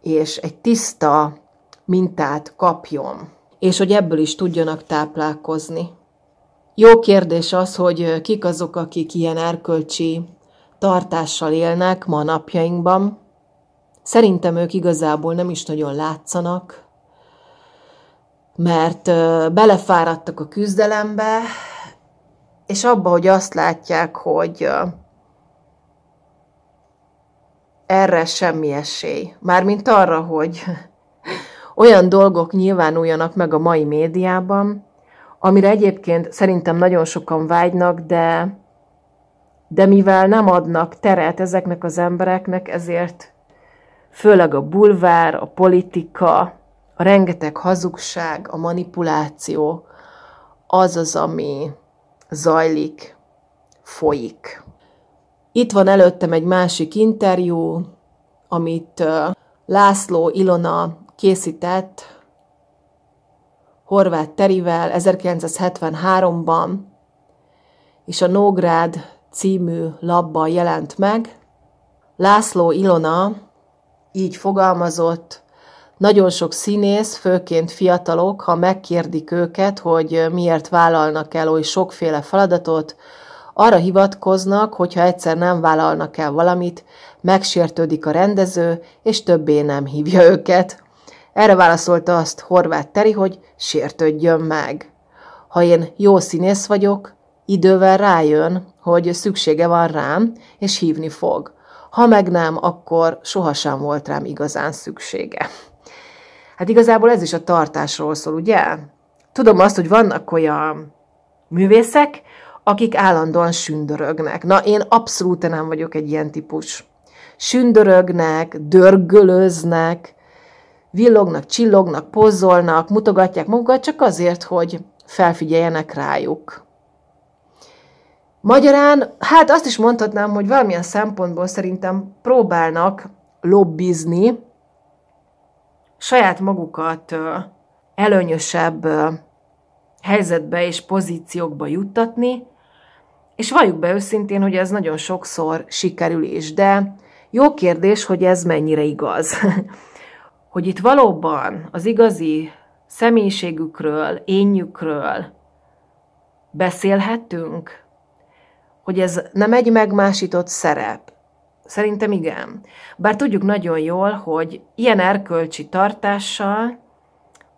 és egy tiszta mintát kapjon, és hogy ebből is tudjanak táplálkozni. Jó kérdés az, hogy kik azok, akik ilyen erkölcsi tartással élnek ma napjainkban. Szerintem ők igazából nem is nagyon látszanak, mert belefáradtak a küzdelembe, és abba, hogy azt látják, hogy erre semmi esély. Mármint arra, hogy olyan dolgok nyilvánuljanak meg a mai médiában, amire egyébként szerintem nagyon sokan vágynak, de, de mivel nem adnak teret ezeknek az embereknek, ezért főleg a bulvár, a politika, a rengeteg hazugság, a manipuláció, az az, ami zajlik, folyik. Itt van előttem egy másik interjú, amit László Ilona készített Horváth Terivel 1973-ban, és a Nógrád című labban jelent meg. László Ilona így fogalmazott, nagyon sok színész, főként fiatalok, ha megkérdik őket, hogy miért vállalnak el oly sokféle feladatot, arra hivatkoznak, hogyha egyszer nem vállalnak el valamit, megsértődik a rendező, és többé nem hívja őket. Erre válaszolta azt Horváth Teri, hogy sértődjön meg. Ha én jó színész vagyok, idővel rájön, hogy szüksége van rám, és hívni fog. Ha meg nem, akkor sohasem volt rám igazán szüksége. Hát igazából ez is a tartásról szól, ugye? Tudom azt, hogy vannak olyan művészek, akik állandóan sündörögnek. Na, én abszolút nem vagyok egy ilyen típus. Sündörögnek, dörgölöznek, villognak, csillognak, pozzolnak, mutogatják magukat csak azért, hogy felfigyeljenek rájuk. Magyarán, hát azt is mondhatnám, hogy valamilyen szempontból szerintem próbálnak lobbizni, saját magukat előnyösebb helyzetbe és pozíciókba juttatni, és valljuk be őszintén, hogy ez nagyon sokszor sikerül is, de jó kérdés, hogy ez mennyire igaz. hogy itt valóban az igazi személyiségükről, énjükről beszélhetünk? Hogy ez nem egy megmásított szerep? Szerintem igen. Bár tudjuk nagyon jól, hogy ilyen erkölcsi tartással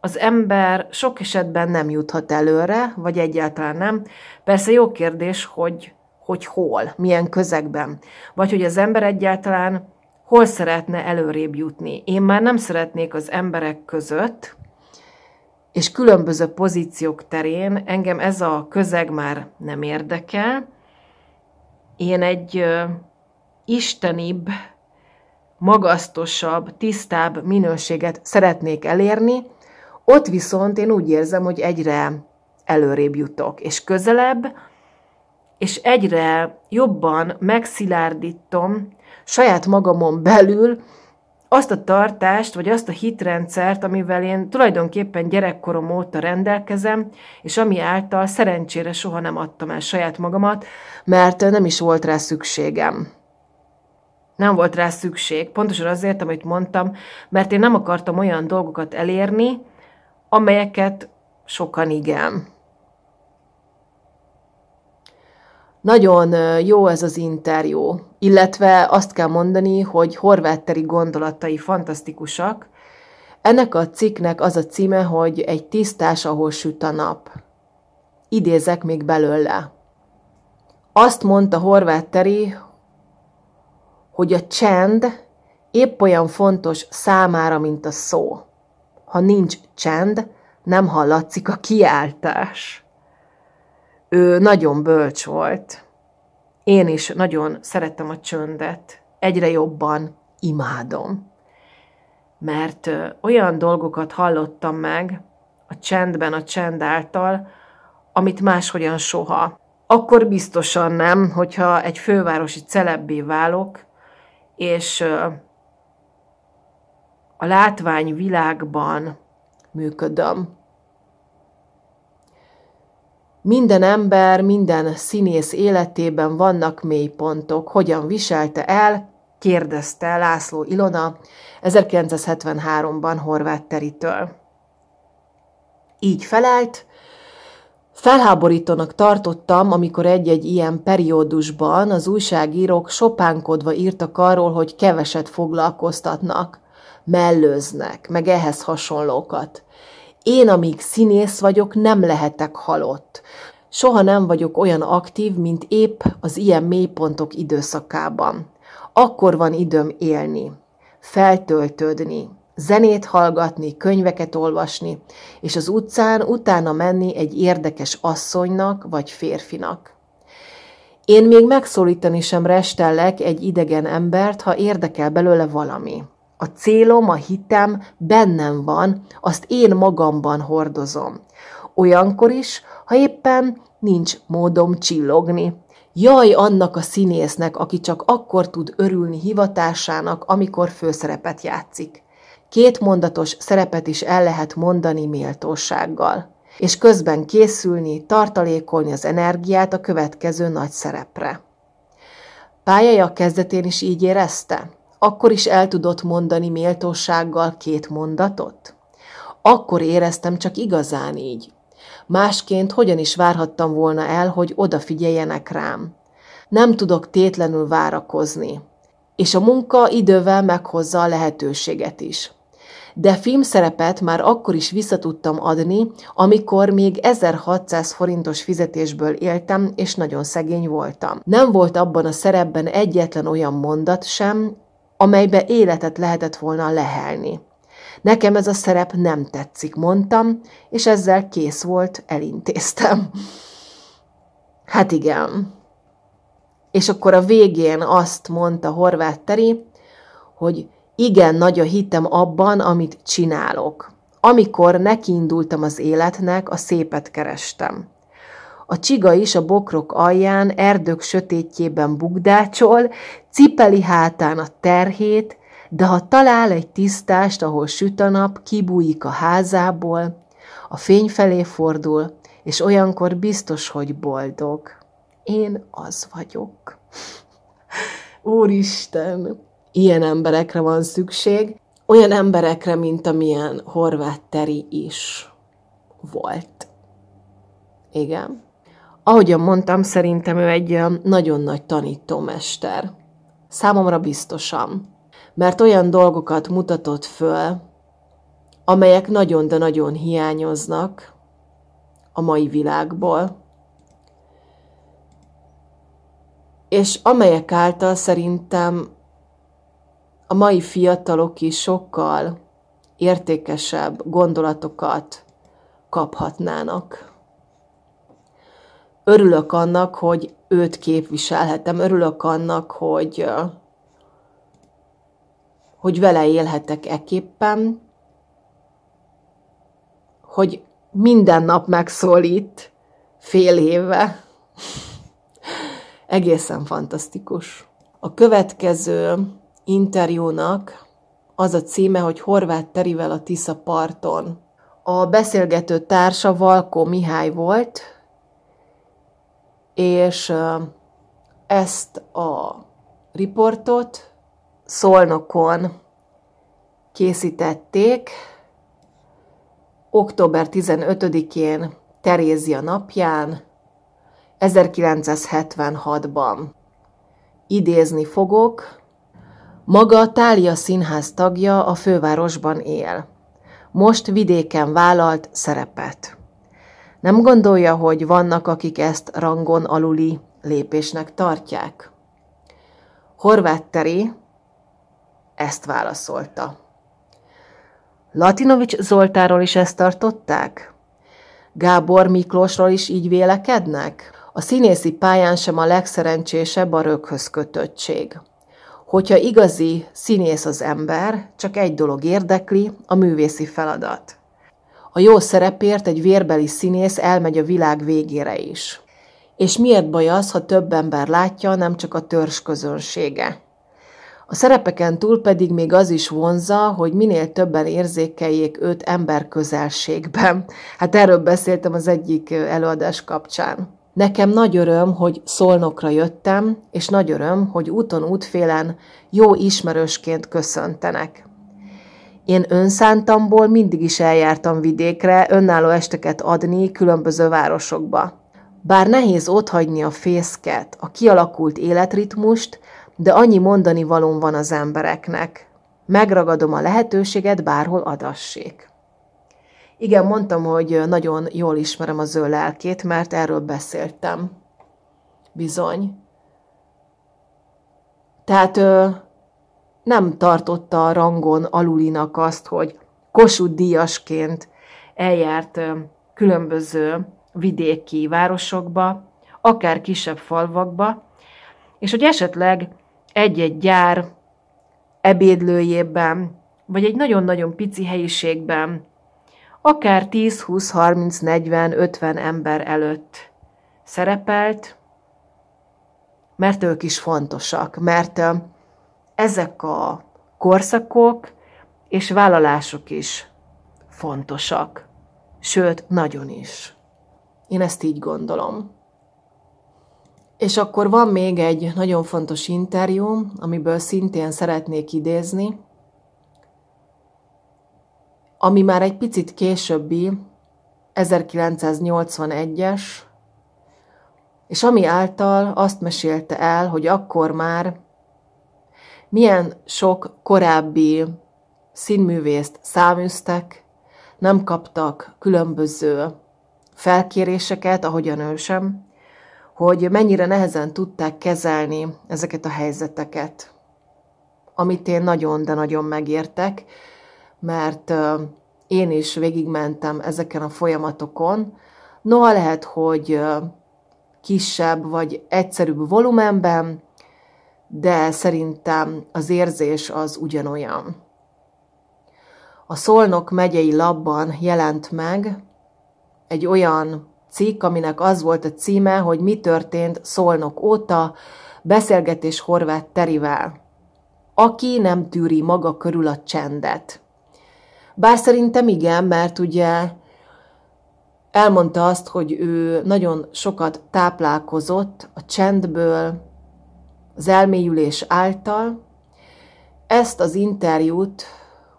az ember sok esetben nem juthat előre, vagy egyáltalán nem. Persze jó kérdés, hogy, hogy hol, milyen közegben, vagy hogy az ember egyáltalán hol szeretne előrébb jutni. Én már nem szeretnék az emberek között, és különböző pozíciók terén, engem ez a közeg már nem érdekel. Én egy ö, istenibb, magasztosabb, tisztább minőséget szeretnék elérni, ott viszont én úgy érzem, hogy egyre előrébb jutok, és közelebb, és egyre jobban megszilárdítom saját magamon belül azt a tartást, vagy azt a hitrendszert, amivel én tulajdonképpen gyerekkorom óta rendelkezem, és ami által szerencsére soha nem adtam el saját magamat, mert nem is volt rá szükségem. Nem volt rá szükség. Pontosan azért, amit mondtam, mert én nem akartam olyan dolgokat elérni, amelyeket sokan igen. Nagyon jó ez az interjú, illetve azt kell mondani, hogy horvátteri gondolatai fantasztikusak. Ennek a cikknek az a címe, hogy egy tisztás, ahol süt a nap. Idézek még belőle. Azt mondta horvátteri, hogy a csend épp olyan fontos számára, mint a szó ha nincs csend, nem hallatszik a kiáltás. Ő nagyon bölcs volt. Én is nagyon szerettem a csöndet. Egyre jobban imádom. Mert olyan dolgokat hallottam meg a csendben, a csend által, amit máshogyan soha. Akkor biztosan nem, hogyha egy fővárosi celebbé válok, és a látványvilágban működöm. Minden ember, minden színész életében vannak mélypontok. Hogyan viselte el? kérdezte László Ilona 1973-ban Horváth Teritől. Így felelt, Felháborítónak tartottam, amikor egy-egy ilyen periódusban az újságírók sopánkodva írtak arról, hogy keveset foglalkoztatnak mellőznek, meg ehhez hasonlókat. Én, amíg színész vagyok, nem lehetek halott. Soha nem vagyok olyan aktív, mint épp az ilyen mélypontok időszakában. Akkor van időm élni, feltöltődni, zenét hallgatni, könyveket olvasni, és az utcán utána menni egy érdekes asszonynak vagy férfinak. Én még megszólítani sem restellek egy idegen embert, ha érdekel belőle valami. A célom, a hitem bennem van, azt én magamban hordozom. Olyankor is, ha éppen nincs módom csillogni. Jaj annak a színésznek, aki csak akkor tud örülni hivatásának, amikor főszerepet játszik. Két mondatos szerepet is el lehet mondani méltósággal és közben készülni, tartalékolni az energiát a következő nagy szerepre. Pályája kezdetén is így érezte? akkor is el tudott mondani méltósággal két mondatot? Akkor éreztem csak igazán így. Másként hogyan is várhattam volna el, hogy odafigyeljenek rám? Nem tudok tétlenül várakozni. És a munka idővel meghozza a lehetőséget is de filmszerepet már akkor is visszatudtam adni, amikor még 1600 forintos fizetésből éltem, és nagyon szegény voltam. Nem volt abban a szerepben egyetlen olyan mondat sem, amelybe életet lehetett volna lehelni. Nekem ez a szerep nem tetszik, mondtam, és ezzel kész volt, elintéztem. Hát igen. És akkor a végén azt mondta Horváth Teri, hogy igen nagy a hitem abban, amit csinálok. Amikor nekiindultam az életnek, a szépet kerestem a csiga is a bokrok alján, erdők sötétjében bugdácsol, cipeli hátán a terhét, de ha talál egy tisztást, ahol süt a nap, kibújik a házából, a fény felé fordul, és olyankor biztos, hogy boldog. Én az vagyok. Úristen, ilyen emberekre van szükség, olyan emberekre, mint amilyen Horváth Teri is volt. Igen ahogyan mondtam, szerintem ő egy nagyon nagy tanítómester. Számomra biztosan. Mert olyan dolgokat mutatott föl, amelyek nagyon, de nagyon hiányoznak a mai világból, és amelyek által szerintem a mai fiatalok is sokkal értékesebb gondolatokat kaphatnának örülök annak, hogy őt képviselhetem, örülök annak, hogy, hogy vele élhetek eképpen, hogy minden nap megszólít fél éve. Egészen fantasztikus. A következő interjúnak az a címe, hogy Horváth Terivel a Tisza parton. A beszélgető társa Valkó Mihály volt, és ezt a riportot Szolnokon készítették október 15-én Terézia napján 1976-ban. Idézni fogok, maga a Tália Színház tagja a fővárosban él. Most vidéken vállalt szerepet. Nem gondolja, hogy vannak, akik ezt rangon aluli lépésnek tartják? Horváth Teri ezt válaszolta. Latinovics Zoltáról is ezt tartották? Gábor Miklósról is így vélekednek? A színészi pályán sem a legszerencsésebb a röghöz kötöttség. Hogyha igazi színész az ember, csak egy dolog érdekli, a művészi feladat. A jó szerepért egy vérbeli színész elmegy a világ végére is. És miért baj az, ha több ember látja, nem csak a törzs közönsége? A szerepeken túl pedig még az is vonza, hogy minél többen érzékeljék őt ember közelségben. Hát erről beszéltem az egyik előadás kapcsán. Nekem nagy öröm, hogy szolnokra jöttem, és nagy öröm, hogy úton útfélen jó ismerősként köszöntenek. Én önszántamból mindig is eljártam vidékre önálló esteket adni különböző városokba. Bár nehéz otthagyni a fészket, a kialakult életritmust, de annyi mondani valón van az embereknek. Megragadom a lehetőséget, bárhol adassék. Igen, mondtam, hogy nagyon jól ismerem az ő lelkét, mert erről beszéltem. Bizony. Tehát nem tartotta a rangon alulinak azt, hogy Kossuth díjasként eljárt különböző vidéki városokba, akár kisebb falvakba, és hogy esetleg egy-egy gyár ebédlőjében, vagy egy nagyon-nagyon pici helyiségben, akár 10, 20, 30, 40, 50 ember előtt szerepelt, mert ők is fontosak, mert ezek a korszakok és vállalások is fontosak. Sőt, nagyon is. Én ezt így gondolom. És akkor van még egy nagyon fontos interjú, amiből szintén szeretnék idézni, ami már egy picit későbbi, 1981-es, és ami által azt mesélte el, hogy akkor már milyen sok korábbi színművészt száműztek, nem kaptak különböző felkéréseket, ahogyan ő sem, hogy mennyire nehezen tudták kezelni ezeket a helyzeteket, amit én nagyon, de nagyon megértek, mert én is végigmentem ezeken a folyamatokon. Noha lehet, hogy kisebb vagy egyszerűbb volumenben, de szerintem az érzés az ugyanolyan. A Szolnok megyei labban jelent meg egy olyan cikk, aminek az volt a címe, hogy mi történt Szolnok óta, beszélgetés Horváth Terivel. Aki nem tűri maga körül a csendet. Bár szerintem igen, mert ugye elmondta azt, hogy ő nagyon sokat táplálkozott a csendből, az elmélyülés által. Ezt az interjút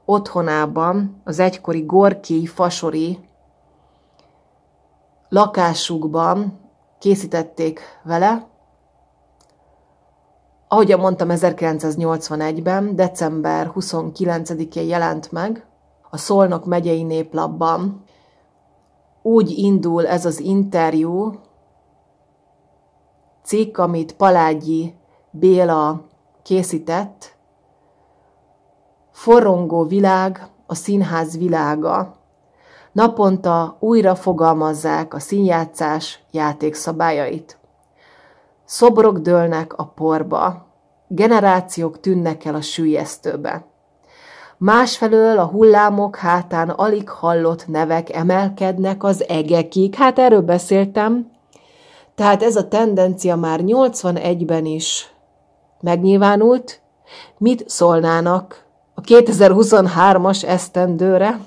otthonában, az egykori Gorki Fasori lakásukban készítették vele. ahogy mondtam, 1981-ben, december 29-én jelent meg a Szolnok megyei néplapban. Úgy indul ez az interjú, cikk, amit Palágyi Béla készített Forrongó világ, a színház világa. Naponta újra fogalmazzák a színjátszás játékszabályait. Szobrok dőlnek a porba, generációk tűnnek el a sűjesztőbe. Másfelől a hullámok hátán alig hallott nevek emelkednek az egekig, hát erről beszéltem. Tehát ez a tendencia már 81-ben is megnyilvánult, mit szólnának a 2023-as esztendőre,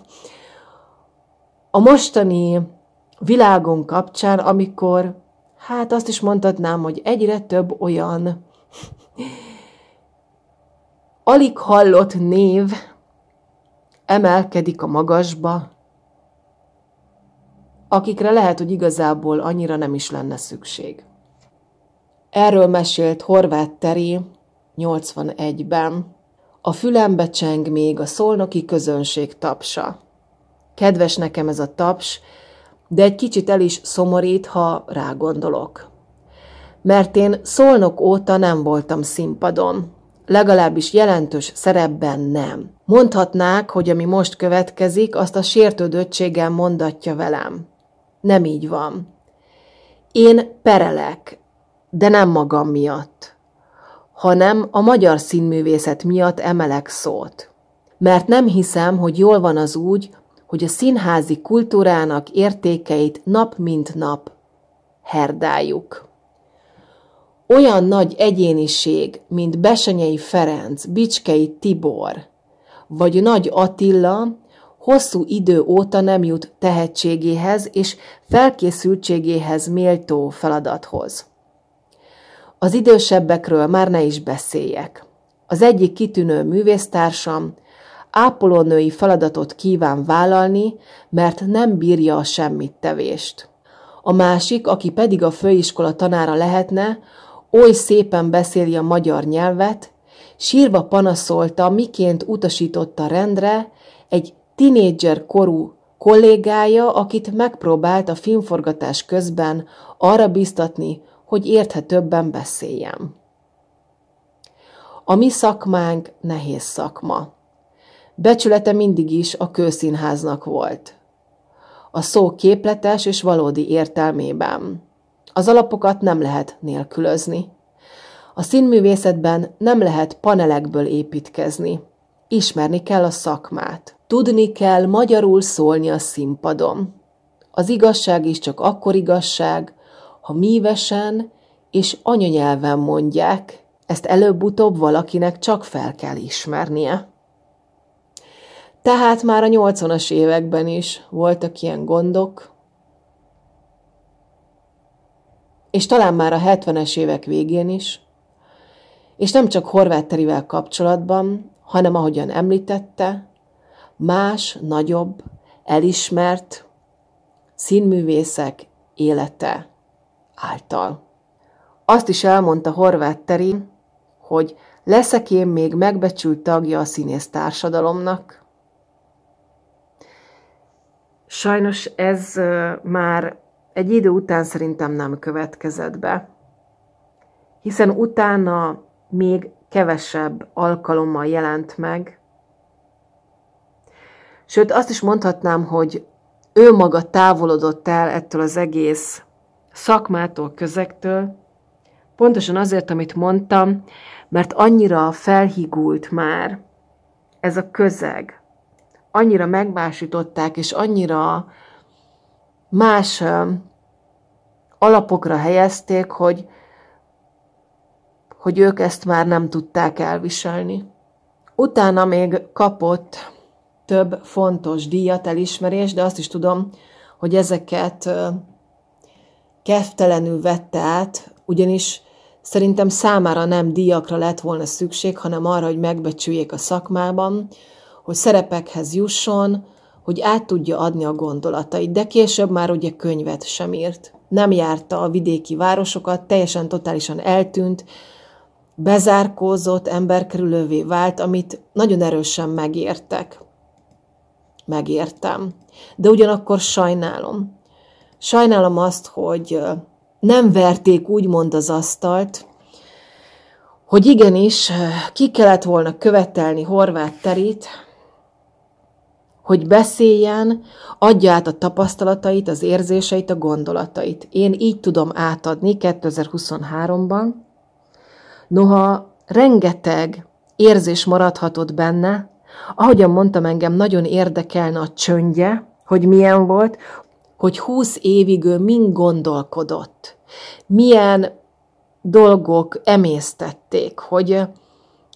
a mostani világon kapcsán, amikor, hát azt is mondhatnám, hogy egyre több olyan alig hallott név emelkedik a magasba, akikre lehet, hogy igazából annyira nem is lenne szükség. Erről mesélt Horváth Teri 81-ben. A fülembe cseng még a szolnoki közönség tapsa. Kedves nekem ez a taps, de egy kicsit el is szomorít, ha rágondolok. Mert én szolnok óta nem voltam színpadon, legalábbis jelentős szerepben nem. Mondhatnák, hogy ami most következik, azt a sértődöttséggel mondatja velem. Nem így van. Én perelek, de nem magam miatt, hanem a magyar színművészet miatt emelek szót. Mert nem hiszem, hogy jól van az úgy, hogy a színházi kultúrának értékeit nap mint nap herdáljuk. Olyan nagy egyéniség, mint Besenyei Ferenc, Bicskei Tibor, vagy Nagy Attila, hosszú idő óta nem jut tehetségéhez és felkészültségéhez méltó feladathoz. Az idősebbekről már ne is beszéljek. Az egyik kitűnő művésztársam ápolónői feladatot kíván vállalni, mert nem bírja a semmit tevést. A másik, aki pedig a főiskola tanára lehetne, oly szépen beszéli a magyar nyelvet, sírva panaszolta, miként utasította rendre egy tinédzser korú kollégája, akit megpróbált a filmforgatás közben arra biztatni, hogy érthetőbben beszéljem. A mi szakmánk nehéz szakma. Becsülete mindig is a kőszínháznak volt. A szó képletes és valódi értelmében. Az alapokat nem lehet nélkülözni. A színművészetben nem lehet panelekből építkezni. Ismerni kell a szakmát. Tudni kell magyarul szólni a színpadon. Az igazság is csak akkor igazság, ha mívesen és anyanyelven mondják, ezt előbb-utóbb valakinek csak fel kell ismernie. Tehát már a 80-as években is voltak ilyen gondok, és talán már a 70-es évek végén is, és nem csak Horváterivel kapcsolatban, hanem ahogyan említette, más, nagyobb, elismert színművészek élete által. Azt is elmondta Horváth Terin, hogy leszek én még megbecsült tagja a színész társadalomnak. Sajnos ez már egy idő után szerintem nem következett be, hiszen utána még kevesebb alkalommal jelent meg. Sőt, azt is mondhatnám, hogy ő maga távolodott el ettől az egész szakmától, közektől, pontosan azért, amit mondtam, mert annyira felhigult már ez a közeg, annyira megmásították, és annyira más alapokra helyezték, hogy, hogy ők ezt már nem tudták elviselni. Utána még kapott több fontos díjat, elismerést, de azt is tudom, hogy ezeket keftelenül vette át, ugyanis szerintem számára nem díjakra lett volna szükség, hanem arra, hogy megbecsüljék a szakmában, hogy szerepekhez jusson, hogy át tudja adni a gondolatait, de később már ugye könyvet sem írt. Nem járta a vidéki városokat, teljesen totálisan eltűnt, bezárkózott, emberkerülővé vált, amit nagyon erősen megértek. Megértem. De ugyanakkor sajnálom. Sajnálom azt, hogy nem verték úgymond az asztalt, hogy igenis ki kellett volna követelni Horváth Terit, hogy beszéljen, adja át a tapasztalatait, az érzéseit, a gondolatait. Én így tudom átadni 2023-ban. Noha rengeteg érzés maradhatott benne, ahogyan mondtam engem, nagyon érdekelne a csöndje, hogy milyen volt, hogy húsz évig ő mind gondolkodott, milyen dolgok emésztették, hogy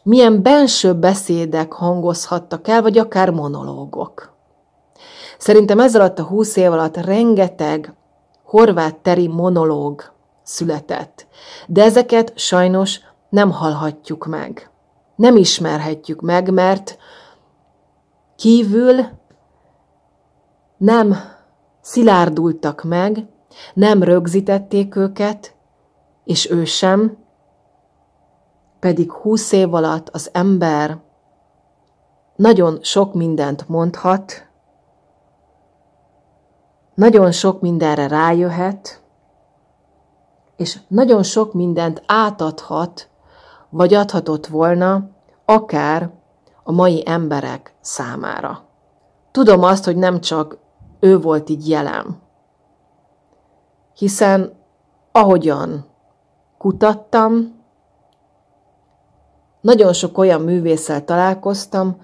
milyen belső beszédek hangozhattak el, vagy akár monológok. Szerintem ez alatt a húsz év alatt rengeteg horvát teri monológ született, de ezeket sajnos nem hallhatjuk meg. Nem ismerhetjük meg, mert kívül nem szilárdultak meg, nem rögzítették őket, és ő sem, pedig húsz év alatt az ember nagyon sok mindent mondhat, nagyon sok mindenre rájöhet, és nagyon sok mindent átadhat, vagy adhatott volna, akár a mai emberek számára. Tudom azt, hogy nem csak ő volt így jelen. Hiszen ahogyan kutattam, nagyon sok olyan művésszel találkoztam,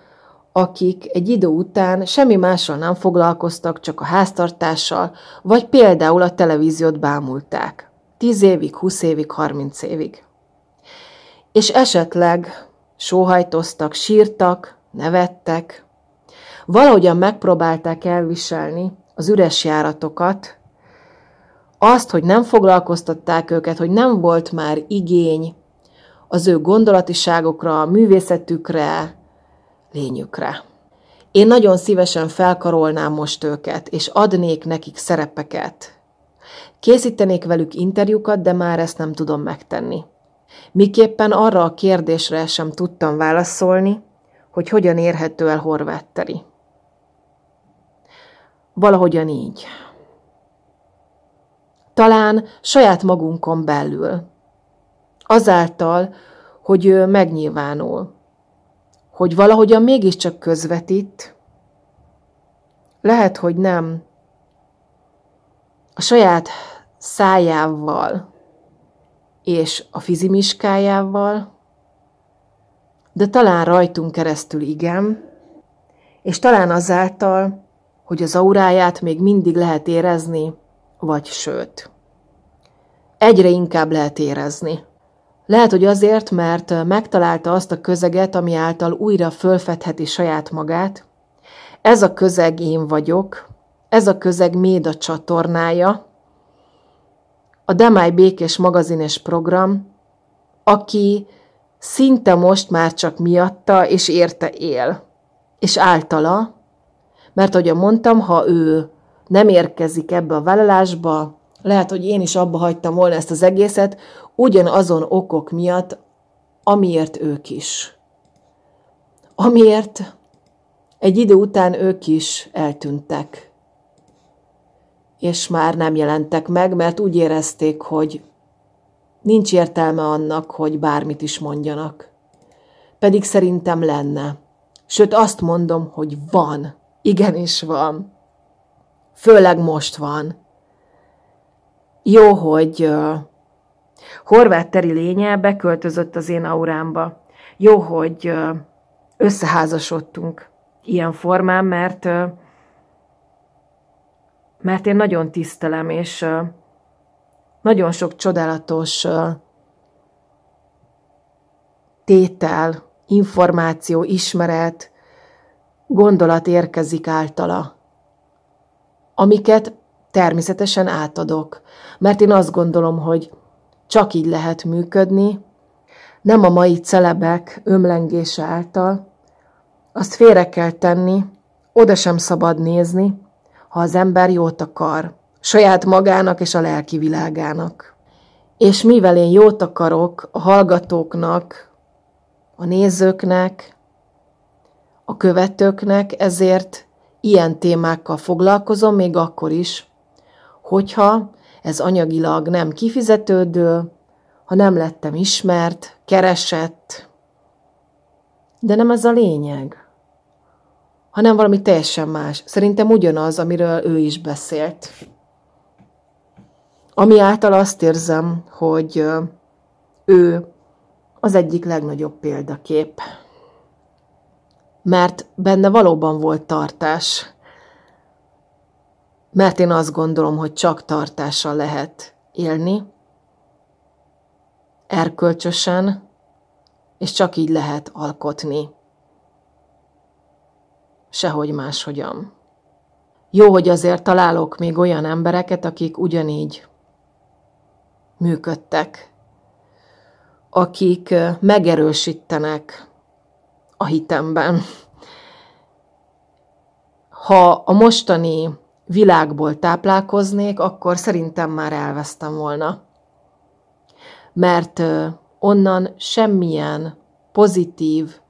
akik egy idő után semmi mással nem foglalkoztak, csak a háztartással, vagy például a televíziót bámulták. tíz évig, húsz évig, harminc évig. És esetleg sóhajtoztak, sírtak, nevettek, valahogyan megpróbálták elviselni az üres járatokat, azt, hogy nem foglalkoztatták őket, hogy nem volt már igény az ő gondolatiságokra, művészetükre, lényükre. Én nagyon szívesen felkarolnám most őket, és adnék nekik szerepeket. Készítenék velük interjúkat, de már ezt nem tudom megtenni. Miképpen arra a kérdésre sem tudtam válaszolni, hogy hogyan érhető el Horvátteri? Valahogyan így. Talán saját magunkon belül. Azáltal, hogy ő megnyilvánul. Hogy valahogyan mégiscsak közvetít. Lehet, hogy nem. A saját szájával és a fizimiskájával, de talán rajtunk keresztül igen, és talán azáltal, hogy az auráját még mindig lehet érezni, vagy sőt. Egyre inkább lehet érezni. Lehet, hogy azért, mert megtalálta azt a közeget, ami által újra fölfedheti saját magát. Ez a közeg én vagyok, ez a közeg Méda csatornája, a Demáj Békés magazines program, aki szinte most már csak miatta és érte él, és általa mert ahogy mondtam, ha ő nem érkezik ebbe a vállalásba, lehet, hogy én is abba hagytam volna ezt az egészet, ugyanazon okok miatt, amiért ők is. Amiért egy idő után ők is eltűntek. És már nem jelentek meg, mert úgy érezték, hogy nincs értelme annak, hogy bármit is mondjanak. Pedig szerintem lenne. Sőt, azt mondom, hogy van. Igenis van. Főleg most van. Jó, hogy uh, horvát teri lénye beköltözött az én aurámba. Jó, hogy uh, összeházasodtunk ilyen formán, mert, uh, mert én nagyon tisztelem, és uh, nagyon sok csodálatos uh, tétel, információ, ismeret, gondolat érkezik általa, amiket természetesen átadok, mert én azt gondolom, hogy csak így lehet működni, nem a mai celebek ömlengése által, azt félre kell tenni, oda sem szabad nézni, ha az ember jót akar, saját magának és a lelki világának. És mivel én jót akarok a hallgatóknak, a nézőknek, a követőknek, ezért ilyen témákkal foglalkozom még akkor is, hogyha ez anyagilag nem kifizetődő, ha nem lettem ismert, keresett, de nem ez a lényeg, hanem valami teljesen más. Szerintem ugyanaz, amiről ő is beszélt. Ami által azt érzem, hogy ő az egyik legnagyobb példakép mert benne valóban volt tartás. Mert én azt gondolom, hogy csak tartással lehet élni, erkölcsösen, és csak így lehet alkotni. Sehogy máshogyan. Jó, hogy azért találok még olyan embereket, akik ugyanígy működtek, akik megerősítenek a hitemben. Ha a mostani világból táplálkoznék, akkor szerintem már elvesztem volna. Mert onnan semmilyen pozitív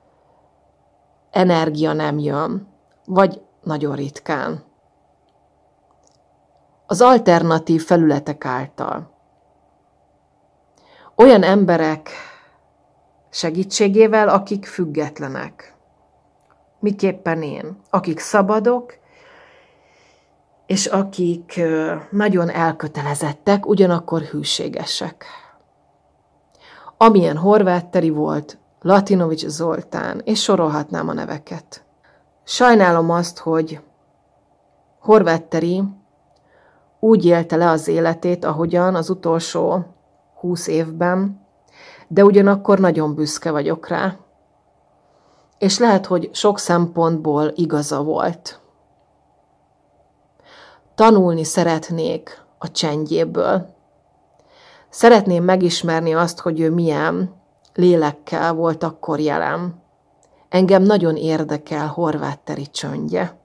energia nem jön, vagy nagyon ritkán. Az alternatív felületek által. Olyan emberek segítségével, akik függetlenek. Miképpen én, akik szabadok, és akik nagyon elkötelezettek, ugyanakkor hűségesek. Amilyen horvátteri volt Latinovics Zoltán, és sorolhatnám a neveket. Sajnálom azt, hogy horvátteri úgy élte le az életét, ahogyan az utolsó húsz évben de ugyanakkor nagyon büszke vagyok rá. És lehet, hogy sok szempontból igaza volt. Tanulni szeretnék a csendjéből. Szeretném megismerni azt, hogy ő milyen lélekkel volt akkor jelen. Engem nagyon érdekel horvát teri csöndje.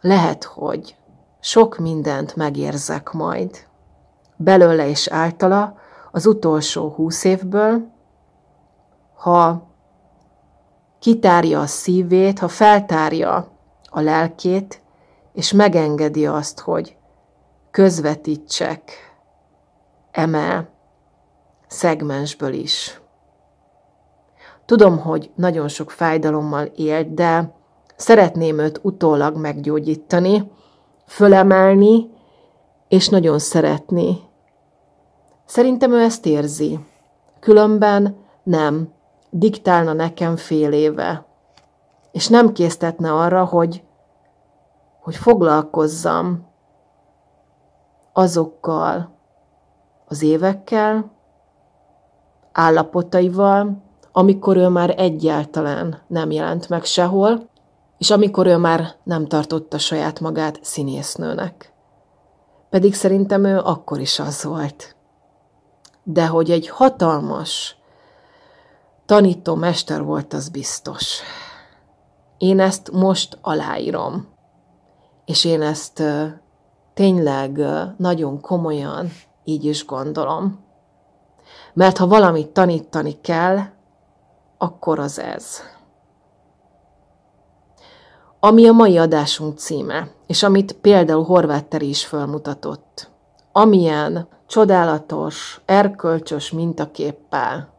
Lehet, hogy sok mindent megérzek majd belőle és általa az utolsó húsz évből, ha kitárja a szívét, ha feltárja a lelkét, és megengedi azt, hogy közvetítsek eme szegmensből is. Tudom, hogy nagyon sok fájdalommal élt, de szeretném őt utólag meggyógyítani, fölemelni, és nagyon szeretni Szerintem ő ezt érzi. Különben nem. Diktálna nekem fél éve. És nem késztetne arra, hogy, hogy foglalkozzam azokkal az évekkel, állapotaival, amikor ő már egyáltalán nem jelent meg sehol, és amikor ő már nem tartotta saját magát színésznőnek. Pedig szerintem ő akkor is az volt de hogy egy hatalmas tanító mester volt, az biztos. Én ezt most aláírom. És én ezt tényleg nagyon komolyan így is gondolom. Mert ha valamit tanítani kell, akkor az ez. Ami a mai adásunk címe, és amit például Horváth Teri is felmutatott. Amilyen csodálatos, erkölcsös mintaképpel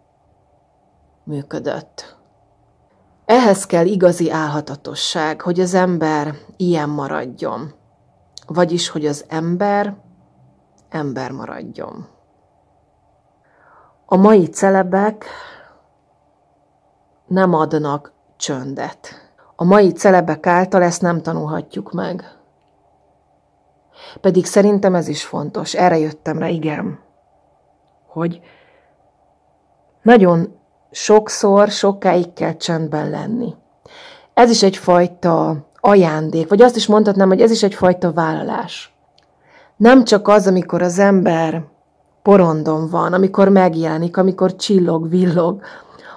működött. Ehhez kell igazi álhatatosság, hogy az ember ilyen maradjon. Vagyis, hogy az ember ember maradjon. A mai celebek nem adnak csöndet. A mai celebek által ezt nem tanulhatjuk meg. Pedig szerintem ez is fontos. Erre jöttem rá, igen. Hogy nagyon sokszor, sokáig kell csendben lenni. Ez is egyfajta ajándék, vagy azt is mondhatnám, hogy ez is egyfajta vállalás. Nem csak az, amikor az ember porondon van, amikor megjelenik, amikor csillog, villog,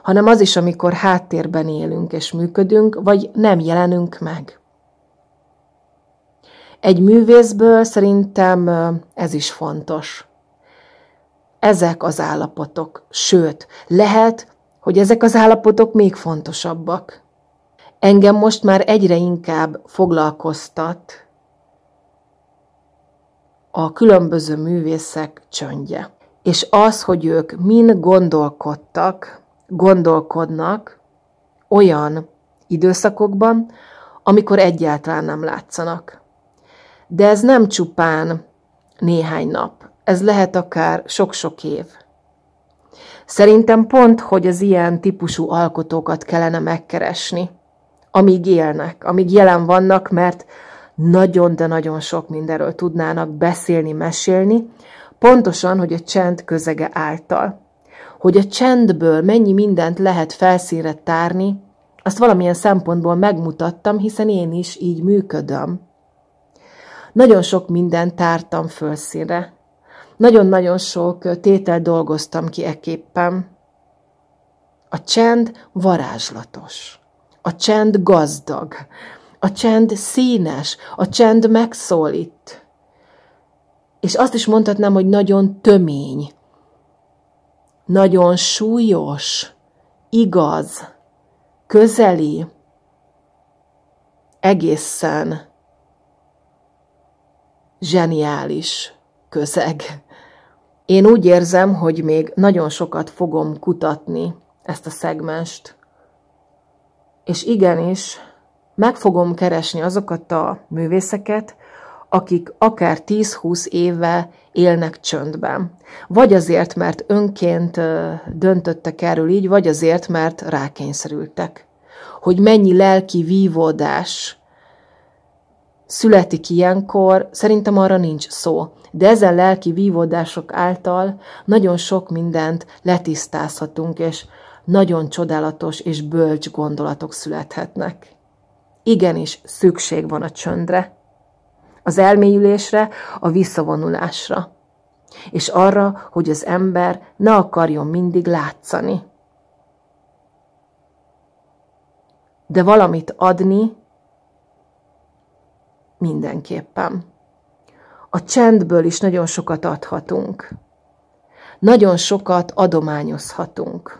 hanem az is, amikor háttérben élünk és működünk, vagy nem jelenünk meg. Egy művészből szerintem ez is fontos. Ezek az állapotok, sőt, lehet, hogy ezek az állapotok még fontosabbak. Engem most már egyre inkább foglalkoztat a különböző művészek csöndje. És az, hogy ők min gondolkodtak, gondolkodnak olyan időszakokban, amikor egyáltalán nem látszanak. De ez nem csupán néhány nap, ez lehet akár sok-sok év. Szerintem pont, hogy az ilyen típusú alkotókat kellene megkeresni, amíg élnek, amíg jelen vannak, mert nagyon, de nagyon sok mindenről tudnának beszélni, mesélni, pontosan, hogy a csend közege által. Hogy a csendből mennyi mindent lehet felszínre tárni, azt valamilyen szempontból megmutattam, hiszen én is így működöm. Nagyon sok mindent tártam fölszínre. Nagyon-nagyon sok tétel dolgoztam ki eképpen. A csend varázslatos. A csend gazdag. A csend színes. A csend megszólít. És azt is mondhatnám, hogy nagyon tömény. Nagyon súlyos. Igaz. Közeli egészen zseniális közeg. Én úgy érzem, hogy még nagyon sokat fogom kutatni ezt a szegmest, és igenis meg fogom keresni azokat a művészeket, akik akár 10-20 éve élnek csöndben. Vagy azért, mert önként döntöttek erről így, vagy azért, mert rákényszerültek. Hogy mennyi lelki vívódás születik ilyenkor, szerintem arra nincs szó. De ezen lelki vívódások által nagyon sok mindent letisztázhatunk, és nagyon csodálatos és bölcs gondolatok születhetnek. Igenis, szükség van a csöndre, az elmélyülésre, a visszavonulásra, és arra, hogy az ember ne akarjon mindig látszani. De valamit adni, mindenképpen. A csendből is nagyon sokat adhatunk. Nagyon sokat adományozhatunk.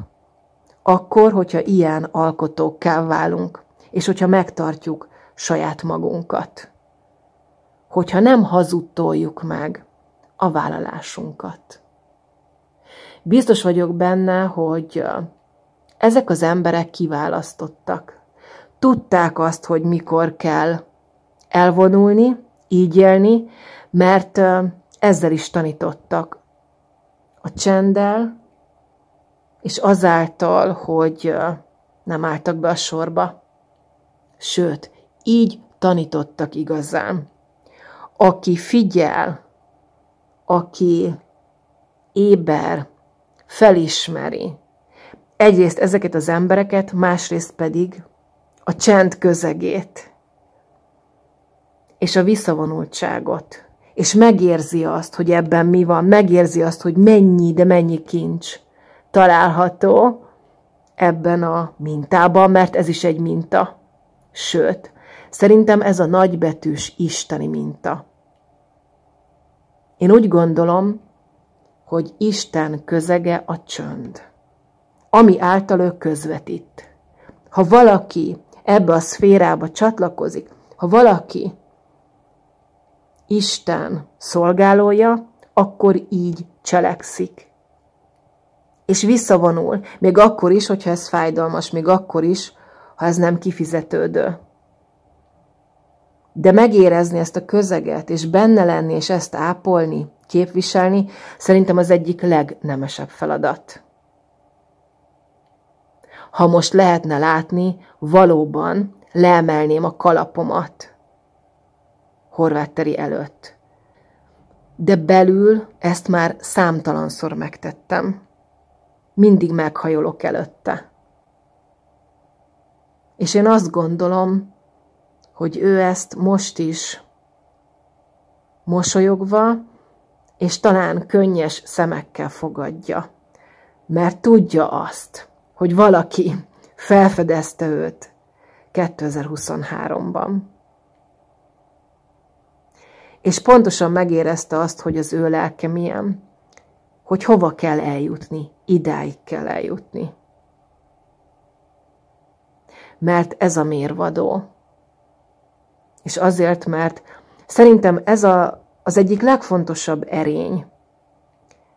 Akkor, hogyha ilyen alkotókká válunk, és hogyha megtartjuk saját magunkat. Hogyha nem hazudtoljuk meg a vállalásunkat. Biztos vagyok benne, hogy ezek az emberek kiválasztottak. Tudták azt, hogy mikor kell elvonulni, így élni, mert ezzel is tanítottak. A csenddel, és azáltal, hogy nem álltak be a sorba. Sőt, így tanítottak igazán. Aki figyel, aki éber, felismeri egyrészt ezeket az embereket, másrészt pedig a csend közegét és a visszavonultságot. És megérzi azt, hogy ebben mi van, megérzi azt, hogy mennyi, de mennyi kincs található ebben a mintában, mert ez is egy minta. Sőt, szerintem ez a nagybetűs isteni minta. Én úgy gondolom, hogy Isten közege a csönd, ami által ő közvetít. Ha valaki ebbe a szférába csatlakozik, ha valaki Isten szolgálója, akkor így cselekszik. És visszavonul, még akkor is, hogyha ez fájdalmas, még akkor is, ha ez nem kifizetődő. De megérezni ezt a közeget, és benne lenni, és ezt ápolni, képviselni, szerintem az egyik legnemesebb feladat. Ha most lehetne látni, valóban leemelném a kalapomat, horvátteri előtt. De belül ezt már számtalanszor megtettem. Mindig meghajolok előtte. És én azt gondolom, hogy ő ezt most is mosolyogva és talán könnyes szemekkel fogadja. Mert tudja azt, hogy valaki felfedezte őt 2023-ban és pontosan megérezte azt, hogy az ő lelke milyen, hogy hova kell eljutni, idáig kell eljutni. Mert ez a mérvadó. És azért, mert szerintem ez a, az egyik legfontosabb erény.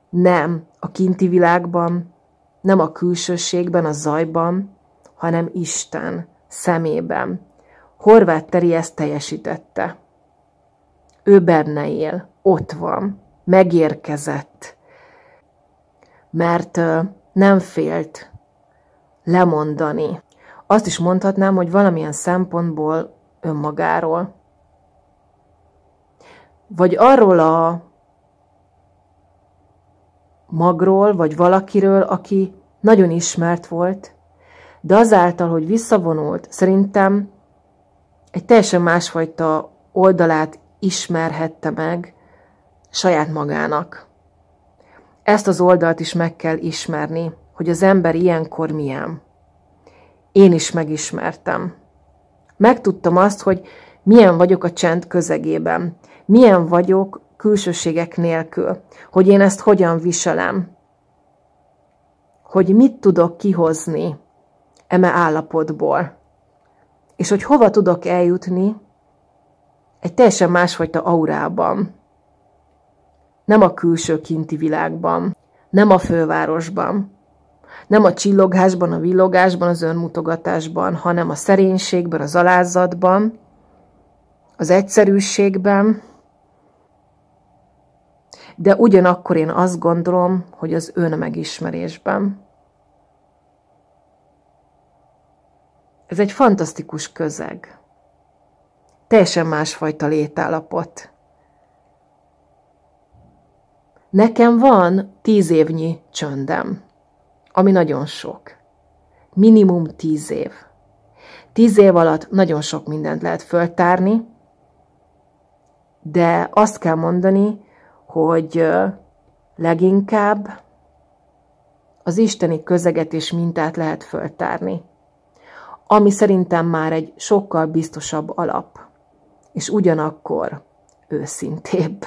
Nem a kinti világban, nem a külsőségben, a zajban, hanem Isten szemében. Horváth Teri ezt teljesítette ő benne él, ott van, megérkezett, mert nem félt lemondani. Azt is mondhatnám, hogy valamilyen szempontból önmagáról. Vagy arról a magról, vagy valakiről, aki nagyon ismert volt, de azáltal, hogy visszavonult, szerintem egy teljesen másfajta oldalát ismerhette meg saját magának. Ezt az oldalt is meg kell ismerni, hogy az ember ilyenkor milyen. Én is megismertem. Megtudtam azt, hogy milyen vagyok a csend közegében, milyen vagyok külsőségek nélkül, hogy én ezt hogyan viselem, hogy mit tudok kihozni eme állapotból, és hogy hova tudok eljutni, egy teljesen másfajta aurában. Nem a külső kinti világban, nem a fővárosban, nem a csillogásban, a villogásban, az önmutogatásban, hanem a szerénységben, az alázatban, az egyszerűségben, de ugyanakkor én azt gondolom, hogy az ön megismerésben Ez egy fantasztikus közeg teljesen másfajta létállapot. Nekem van tíz évnyi csöndem, ami nagyon sok. Minimum tíz év. Tíz év alatt nagyon sok mindent lehet föltárni, de azt kell mondani, hogy leginkább az isteni közeget és mintát lehet föltárni, ami szerintem már egy sokkal biztosabb alap és ugyanakkor őszintébb.